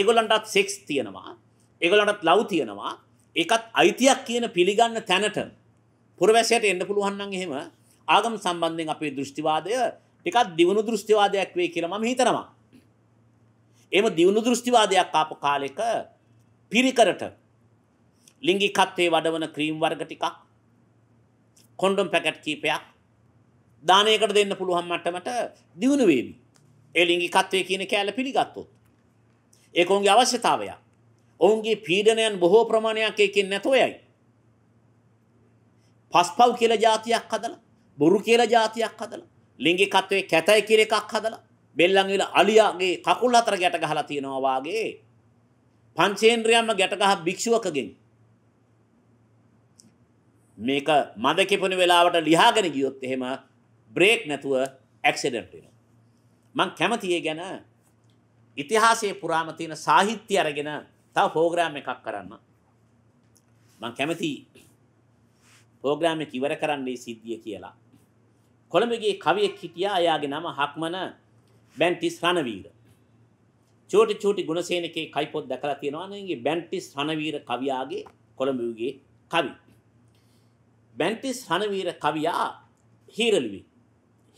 ඒගොල්ලන්ටත් සෙක්ස් තියෙනවා ඒගොල්ලන්ටත් ලව් තියෙනවා ඒකත් අයිතියක් කියන පිළිගන්න තැනට පුරවැසියට එන්න පුළුවන් නම් එහෙම ආගම් සම්බන්ධයෙන් අපේ දෘෂ්ටිවාදය ටිකක් දියුණු දෘෂ්ටිවාදයක් වෙයි කියලා මම හිතනවා. එහෙම දියුණු දෘෂ්ටිවාදයක් ආපු කාලෙක පිරිකරට ලිංගිකත්වයේ වඩවන ක්‍රීම් වර්ග ටිකක් කොන්ඩොම් පැකට් කීපයක් දානයකට දෙන්න පුළුවන් මට්ටමට දියුණු වෙමි. ඒ ලිංගිකත්වයේ කියන කැලේ පිළිගත්තොත් ඒක ඔවුන්ගේ අවශ්‍යතාවයක්. ඔවුන්ගේ පීඩනයන් බොහෝ ප්‍රමාණයක් ඒකෙන් නැතොයයි. පස්පව් කියලා જાතියක් හදලා, බොරු කියලා જાතියක් හදලා, ලිංගිකත්වයේ කැතයි කියලා එකක් හදලා, බෙල්ලන් වල අලියාගේ කකුල් අතර ගැට ගහලා තියනවා වාගේ පංචේන්ද්‍රයන්ම ගැට ගහ භික්ෂුවකගෙන් මේක මද කිපුණු වෙලාවට ලියාගෙන ගියොත් එහෙම බ්‍රේක් නැතුව ඇක්සිඩන්ට් වෙනවා. මං කැමති ඒ ගැන ඉතිහාසයේ පුරාම තියෙන සාහිත්‍ය අරගෙන තව ප්‍රෝග්‍රෑම් එකක් කරන්න. මං කැමති ප්‍රෝග්‍රෑම් එක ඉවර කරන්නයි සිද්ධිය කියලා. කොළඹගේ කවියෙක් හිටියා එයාගේ නම හක්මන බැන්ටිස් රණවීර. චෝටි චෝටි ගුණසේනකේ කයිපොත් දැකලා තියෙනවා නේගේ බැන්ටිස් රණවීර කවියාගේ කොළඹගේ කවි. බැන්ටිස් රණවීර කවියා හීරළුවෙක්.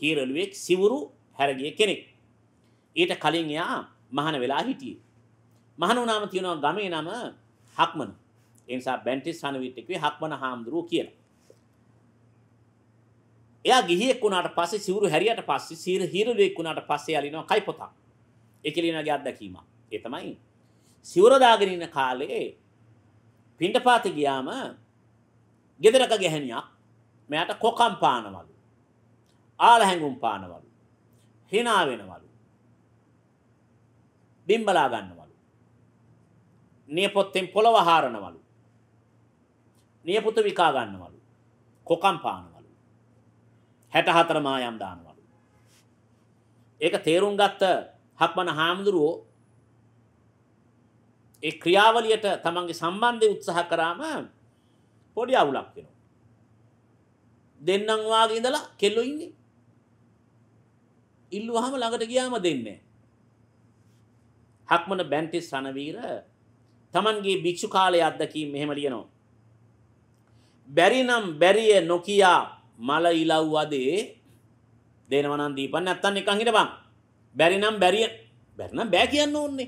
හීරළුවෙක් සිවුරු හැරගිය කෙනෙක්. ඊට කලින් එයා මහාන වෙලා හිටියේ. මහාන වුණාම තියෙනවා ගමේ නම හක්මන. ඒ නිසා බැන්ටිස් රණවීරට කිව්වේ හක්මන හාමුදුරුව කියලා. එයා ගිහියෙක් වුණාට පස්සේ සිවුරු හැරියට පස්සේ සීර හිරුලෙක් වුණාට පස්සේ යලිනවා කයි පොතක්. ඒකලිනගේ අත්දැකීම. ඒ තමයි සිවුර දාගෙන ඉන්න කාලේ පින්ඩපාත ගියාම ගෙදරක ගැහණියක් මෙයාට කොකම් පානවලු. ආල හැඟුම් පානවලු. hina වෙනවලු. බිම්බලා ගන්නවලු. නියපොත්තෙන් පොළව හාරනවලු. නියපොත විකා ගන්නවලු. කොකම් පානවලු. 64 මායම් දානවලු. ඒක තේරුම් ගත්ත හක්මන හාමුදුරුවෝ ඒ ක්‍රියාවලියට තමන්ගේ සම්බන්ධය උත්සාහ කරාම පොඩි අවුලක් වෙනවා. දෙන්නම් වාගේ ඉඳලා කෙල්ලෝ ඉන්නේ. ඉල්ලුවාම ළඟට ගියාම දෙන්නේ හක්මන බැන්ටිස් රණවීර තමන්ගේ භික්ෂු කාලයේ අත්දැකීම් මෙහෙම ලියනවා. බැරි නම් බැරිය නොකියා මල ඉලව්වදේ දෙනවනම් දීපන් නැත්තන් එකන් හිටපම් බැරි නම් බැරිය බැරිනම් බෑ කියන්න ඕන්නේ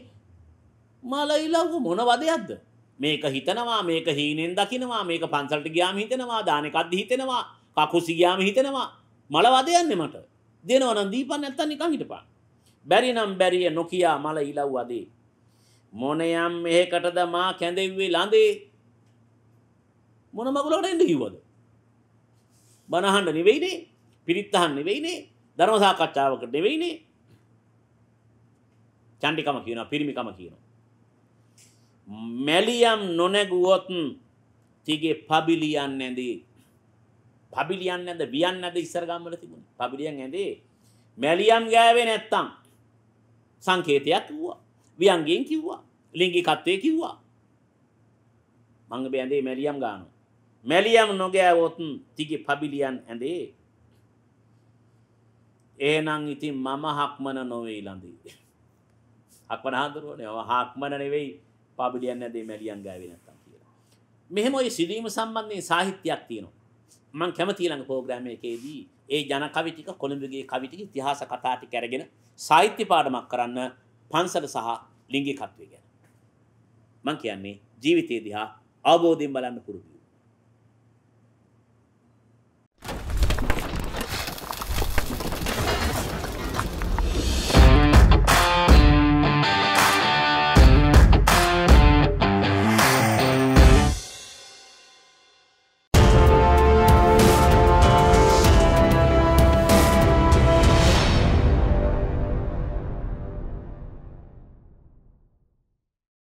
මල ඉලව්ව මොන වදයක්ද මේක හිතනවා මේක හීනෙන් දකිනවා මේක පන්සල්ට ගියාම හිතෙනවා දානකද්ද හිතෙනවා කකුසි ගියාම හිතෙනවා මල වදයන්නේ මට දෙනවනම් දීපන් නැත්තන් එකන් හිටපන් බැරි නම් බැරිය නොකියා මල ඉලව්වදේ මොනයම් එහෙකටද මා කැඳෙව්වේ ළඳේ මොන මගුලට එන්න කිව්වද බණහන්ඩ නෙවෙයිනේ පිරිත්තහන් නෙවෙයිනේ ධර්මසාකච්ඡාවකට නෙවෙයිනේ චන්ඩිකම කියන පිරිමිකම කියන. මැලියම් නොනැගුවොත් තිගේ පබිලියන් නැදී පබිලියන් ඇද වියන් ඇද ඉස්සරගම්වල තිබුණ පබිලියන් ඇදේ මැලියම් ගෑවේ නැත්තං සංකේතයක් වූවා වියන්ගෙන් කිව්වා ලිංගි කත්තය කිව්වා මංග බෑන්දේ මැලියම් ගානු මැලියම් නොගෑවොත් තිගේ පබිලියන් ඇඳේ ඒනං ඉතින් මම හක්මන නොවේ ළඳී හක්මන හඳුරුවනේ හක්මන නෙවෙයි පබිලියන් ඇදේ මැලියන් ගෑවේ නැත්තම් කියලා මෙහෙම ওই සිදුවීම සම්බන්ධයෙන් සාහිත්‍යයක් තියෙනවා මං කැමති ළඟ ප්‍රෝග්‍රෑම් එකේදී ඒ ජන කවි ටික කොළඹගේ කවි ටික ඉතිහාස කතා ටික අරගෙන සාහිත්‍ය පාඩමක් කරන්න පන්සල සහ ලිංගිකත්වය ගැන මං කියන්නේ ජීවිතය දිහා අවබෝධයෙන් බලන්න පුරුදු